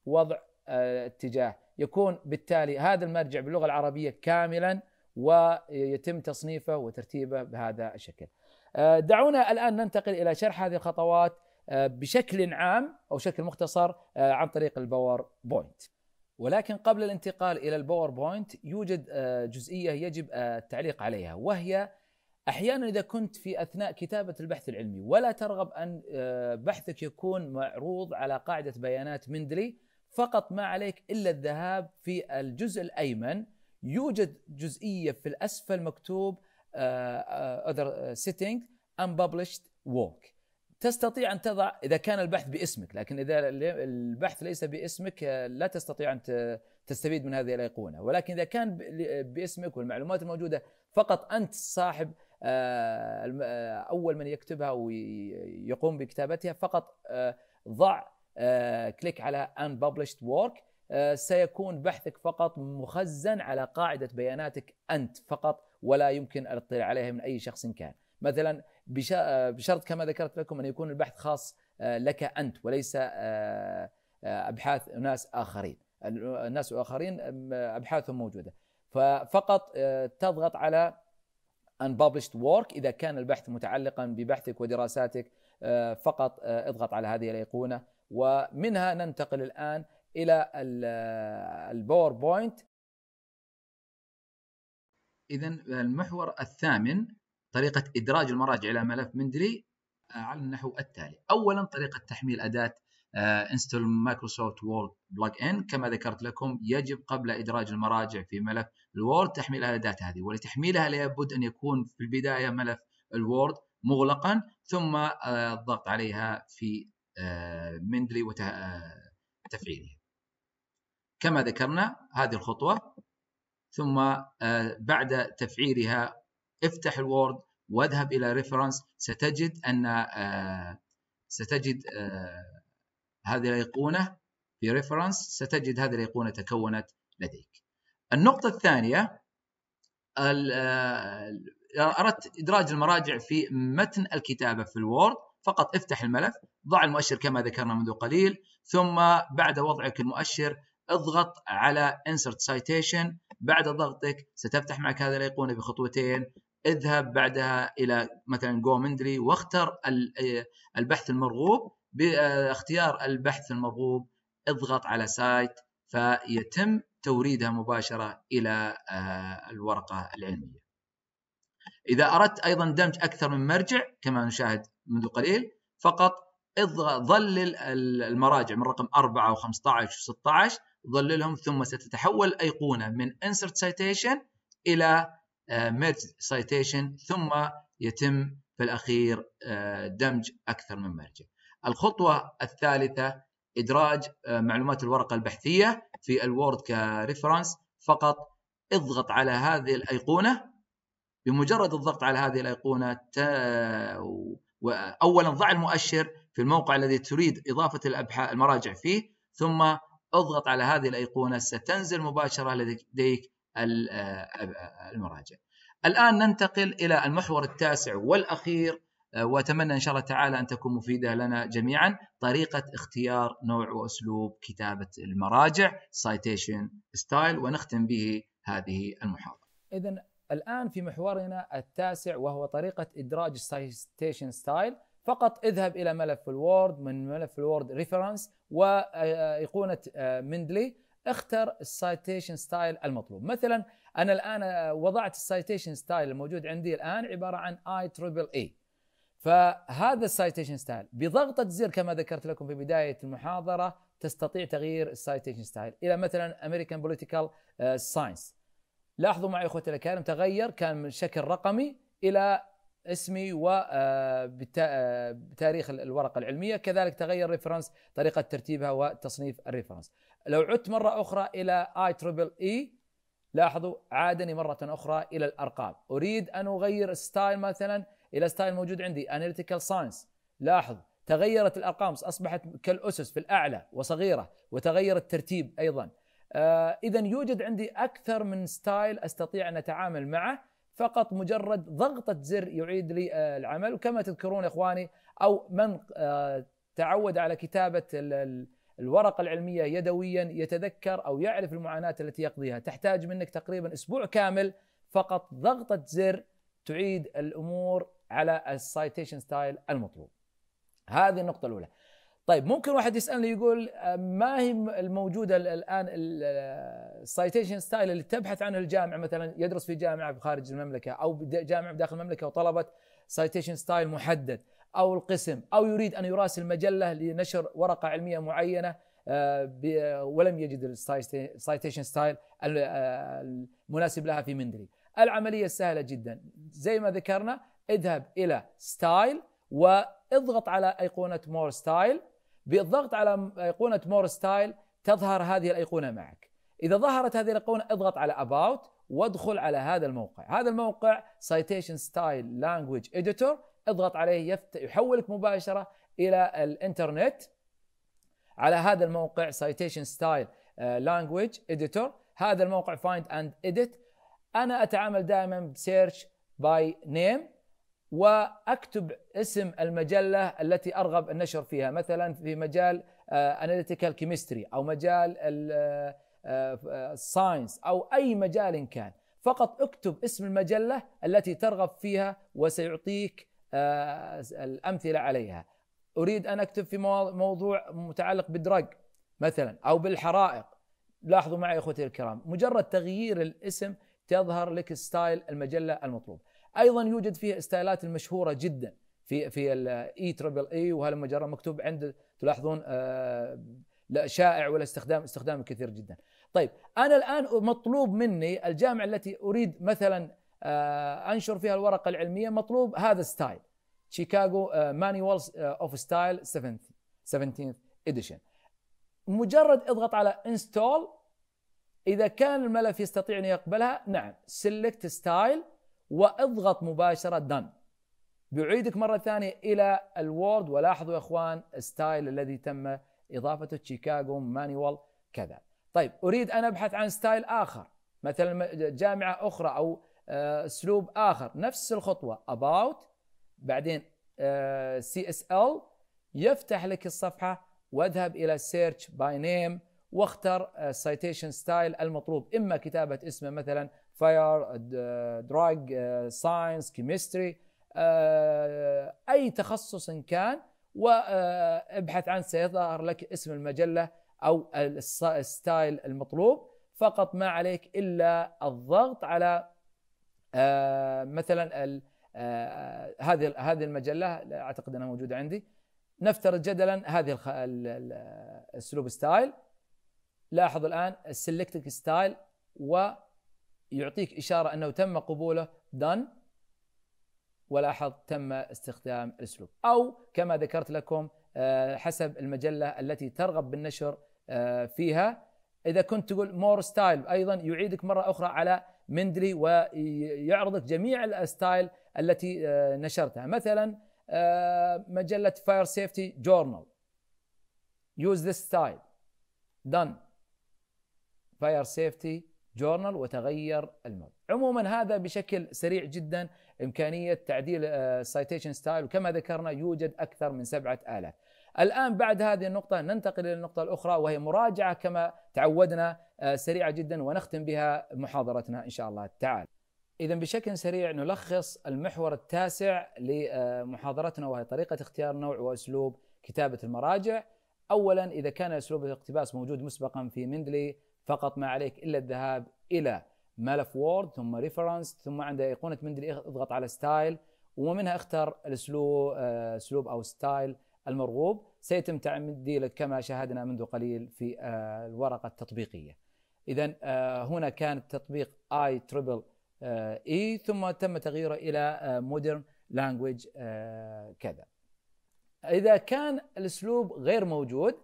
وضع آه، اتجاه يكون بالتالي هذا المرجع باللغه العربيه كاملا ويتم تصنيفه وترتيبه بهذا الشكل. آه، دعونا الان ننتقل الى شرح هذه الخطوات آه، بشكل عام او بشكل مختصر عن طريق الباور بوينت. ولكن قبل الانتقال الى الباوربوينت يوجد آه، جزئيه يجب آه، التعليق عليها وهي احيانا اذا كنت في اثناء كتابه البحث العلمي ولا ترغب ان آه، بحثك يكون معروض على قاعده بيانات مندلي فقط ما عليك الا الذهاب في الجزء الايمن يوجد جزئيه في الاسفل مكتوب other setting unpublished work تستطيع ان تضع اذا كان البحث باسمك لكن اذا البحث ليس باسمك لا تستطيع ان تستفيد من هذه الايقونه ولكن اذا كان باسمك والمعلومات الموجوده فقط انت صاحب آه، آه، اول من يكتبها ويقوم بكتابتها فقط آه، ضع كليك على unpublished work سيكون بحثك فقط مخزن على قاعده بياناتك انت فقط ولا يمكن الاطلاع عليها من اي شخص كان مثلا بشرط كما ذكرت لكم ان يكون البحث خاص آه، لك انت وليس آه، آه، ابحاث ناس اخرين الناس الاخرين ابحاثهم موجوده فقط تضغط على unpublished work اذا كان البحث متعلقا ببحثك ودراساتك فقط اضغط على هذه الايقونه ومنها ننتقل الان الى الباوربوينت اذا المحور الثامن طريقة إدراج المراجع إلى ملف مندري آه، على النحو التالي أولا طريقة تحميل أداة انستول مايكروسوفت وورد بلج ان كما ذكرت لكم يجب قبل ادراج المراجع في ملف الوورد تحميل الاداه هذه ولتحميلها لابد ان يكون في البدايه ملف الوورد مغلقا ثم آه، الضغط عليها في آه، مندلي وتفعيلها كما ذكرنا هذه الخطوه ثم بعد تفعيلها افتح الوورد واذهب إلى ريفرنس ستجد أن آه، ستجد آه، هذه الأيقونة في ريفرنس ستجد هذه الأيقونة تكونت لديك النقطة الثانية آه، أردت إدراج المراجع في متن الكتابة في الوورد فقط افتح الملف ضع المؤشر كما ذكرنا منذ قليل ثم بعد وضعك المؤشر اضغط على Insert Citation بعد ضغطك ستفتح معك هذه الأيقونة بخطوتين اذهب بعدها الى مثلا جومندري واختر البحث المرغوب باختيار البحث المرغوب اضغط على سايت فيتم توريدها مباشره الى آه، الورقه العلميه. اذا اردت ايضا دمج اكثر من مرجع كما نشاهد منذ قليل فقط ظلل المراجع من رقم 4 و15 و16 ظللهم ثم ستتحول الايقونه من insert citation الى آه، ميرج سايتيشن ثم يتم في الاخير آه، دمج اكثر من مرجع. الخطوه الثالثه ادراج آه، معلومات الورقه البحثيه في الوورد كريفرنس فقط اضغط على هذه الايقونه بمجرد الضغط على هذه الايقونه اولا ضع المؤشر في الموقع الذي تريد اضافه الابحاث المراجع فيه ثم اضغط على هذه الايقونه ستنزل مباشره لديك المراجع الآن ننتقل إلى المحور التاسع والأخير آه، وأتمنى إن شاء الله تعالى أن تكون مفيدة لنا جميعا طريقة اختيار نوع وأسلوب كتابة المراجع citation style ونختم به هذه المحاضرة إذا الآن في محورنا التاسع وهو طريقة إدراج citation style فقط اذهب إلى ملف الوورد من ملف الوورد ريفرنس وأيقونة مندلي اختر السايتيشن ستايل المطلوب مثلا انا الان آه، وضعت السايتيشن ستايل الموجود عندي الان عباره عن اي تريبل اي فهذا السايتيشن ستايل بضغطه زر كما ذكرت لكم في بدايه المحاضره تستطيع تغيير السايتيشن ستايل الى مثلا امريكان بوليتيكال ساينس لاحظوا معي اخوتي الكرام تغير كان من شكل رقمي الى اسمي وبتاريخ آه، آه، الورقه العلميه كذلك تغير ريفرنس طريقه ترتيبها وتصنيف الريفرنس لو عدت مرة أخرى إلى آي تربل إي لاحظوا عادني مرة أخرى إلى الأرقام أريد أن أغير ستايل مثلا إلى ستايل موجود عندي أناليتيكال ساينس لاحظ تغيرت الأرقام أصبحت كالأسس في الأعلى وصغيرة وتغير الترتيب أيضا آه إذا يوجد عندي أكثر من ستايل أستطيع أن أتعامل معه فقط مجرد ضغطة زر يعيد لي آه العمل وكما تذكرون إخواني أو من آه تعود على كتابة الـ الورقه العلميه يدويا يتذكر او يعرف المعاناه التي يقضيها تحتاج منك تقريبا اسبوع كامل فقط ضغطه زر تعيد الامور على السايتيشن ستايل المطلوب هذه النقطه الاولى طيب ممكن واحد يسالني يقول آه، ما هي الموجوده الان السايتيشن آه، ستايل اللي تبحث عنه الجامعه مثلا يدرس في جامعه خارج المملكه او جامعه بداخل المملكه وطلبت سايتيشن ستايل محدد او القسم او يريد ان يراسل مجله لنشر ورقه علميه معينه آه، ولم يجد السايتيشن ستايل آه، المناسب لها في مندري. العمليه سهله جدا زي ما ذكرنا اذهب الى ستايل واضغط على ايقونه مور ستايل بالضغط على ايقونه مور ستايل تظهر هذه الايقونه معك. اذا ظهرت هذه الايقونه اضغط على اباوت وادخل على هذا الموقع هذا الموقع citation style language editor اضغط عليه يفت... يحولك مباشره الى الانترنت على هذا الموقع Citation ستايل آه، Language اديتور هذا الموقع فايند اند اديت انا اتعامل دائما بسيرش باي نيم واكتب اسم المجله التي ارغب النشر فيها مثلا في مجال اناليتيكال آه، كيمستري او مجال الساينس آه، او اي مجال كان فقط اكتب اسم المجله التي ترغب فيها وسيعطيك آه، الامثله عليها اريد ان اكتب في موضوع متعلق بالدرج مثلا او بالحرائق لاحظوا معي اخوتي الكرام مجرد تغيير الاسم تظهر لك ستايل المجله المطلوب ايضا يوجد فيها ستايلات المشهوره جدا في في الاي تربل e اي e، وهالمجره مكتوب عند تلاحظون آه، لا شائع ولا استخدام استخدام كثير جدا. طيب انا الان مطلوب مني الجامعه التي اريد مثلا آه، انشر فيها الورقه العلميه مطلوب هذا ستايل شيكاغو مانيوالز اوف ستايل 17 اديشن مجرد اضغط على انستول اذا كان الملف يستطيع ان يقبلها نعم سلكت ستايل واضغط مباشره دن بعيدك مره ثانيه الى الوورد ولاحظوا يا اخوان ستايل الذي تم اضافته شيكاغو مانيوال كذا طيب اريد ان ابحث عن ستايل اخر مثلا جامعه اخرى او آه، اسلوب اخر نفس الخطوه about بعدين سي اس ال يفتح لك الصفحه واذهب الى سيرش باي نيم واختر السيتيشن آه، ستايل المطلوب اما كتابه اسمه مثلا فاير دراج ساينس كيمستري اي تخصص إن كان وابحث عنه سيظهر لك اسم المجله او الستايل المطلوب فقط ما عليك الا الضغط على آه، مثلا آه، هذه هذه المجله اعتقد انها موجوده عندي نفترض جدلا هذه الاسلوب ستايل لاحظ الان السلكتك ستايل ويعطيك اشاره انه تم قبوله دن ولاحظ تم استخدام الاسلوب او كما ذكرت لكم آه، حسب المجله التي ترغب بالنشر فيها اذا كنت تقول مور ستايل ايضا يعيدك مره اخرى على مندلي ويعرضك جميع الاستايل التي آه، نشرتها مثلا آه، مجله فاير سيفتي جورنال يوز ذس ستايل دن فاير سيفتي جورنال وتغير المواد عموما هذا بشكل سريع جدا إمكانية تعديل سايتيشن آه، ستايل وكما ذكرنا يوجد أكثر من سبعة آلاف الآن بعد هذه النقطة ننتقل إلى النقطة الأخرى وهي مراجعة كما تعودنا آه، سريعة جدا ونختم بها محاضرتنا إن شاء الله تعالى إذا بشكل سريع نلخص المحور التاسع لمحاضرتنا وهي طريقة اختيار نوع وأسلوب كتابة المراجع اولا اذا كان اسلوب الاقتباس موجود مسبقا في مندلي فقط ما عليك الا الذهاب الى ملف وورد ثم ريفرنس ثم عند ايقونه مندلي اضغط على ستايل ومنها اختر الاسلوب آه، اسلوب او ستايل المرغوب سيتم تعديلك كما شاهدنا منذ قليل في آه، الورقة التطبيقية إذا آه، هنا كان التطبيق اي تربل آه، اي ثم تم تغييره إلى مودرن لانجوج كذا إذا كان الأسلوب غير موجود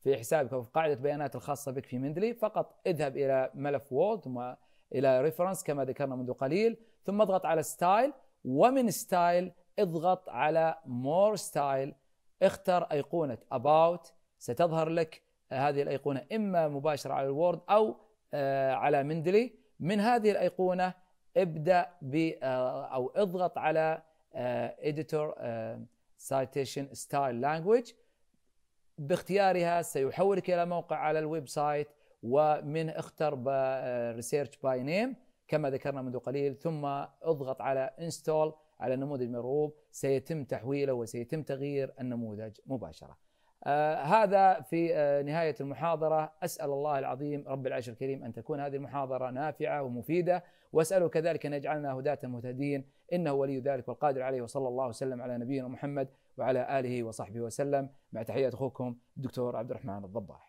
في حسابك أو في قاعدة بيانات الخاصة بك في مندلي فقط اذهب إلى ملف وورد ثم إلى ريفرنس كما ذكرنا منذ قليل ثم اضغط على ستايل ومن ستايل اضغط على مور ستايل اختر ايقونه about ستظهر لك هذه الايقونه اما مباشره على الوورد او آه، على مندلي من هذه الايقونه ابدا ب آه، او اضغط على آه، editor citation style language باختيارها سيحولك الى موقع على الويب سايت ومن اختر ريسيرش باي نيم كما ذكرنا منذ قليل ثم اضغط على install على نموذج مرغوب سيتم تحويله وسيتم تغيير النموذج مباشره. آه، هذا في آه، نهايه المحاضره اسال الله العظيم رب العرش الكريم ان تكون هذه المحاضره نافعه ومفيده واساله كذلك ان يجعلنا هداة مهتدين انه ولي ذلك والقادر عليه وصلى الله وسلم على نبينا محمد وعلى اله وصحبه وسلم مع تحيات اخوكم الدكتور عبد الرحمن الضباح.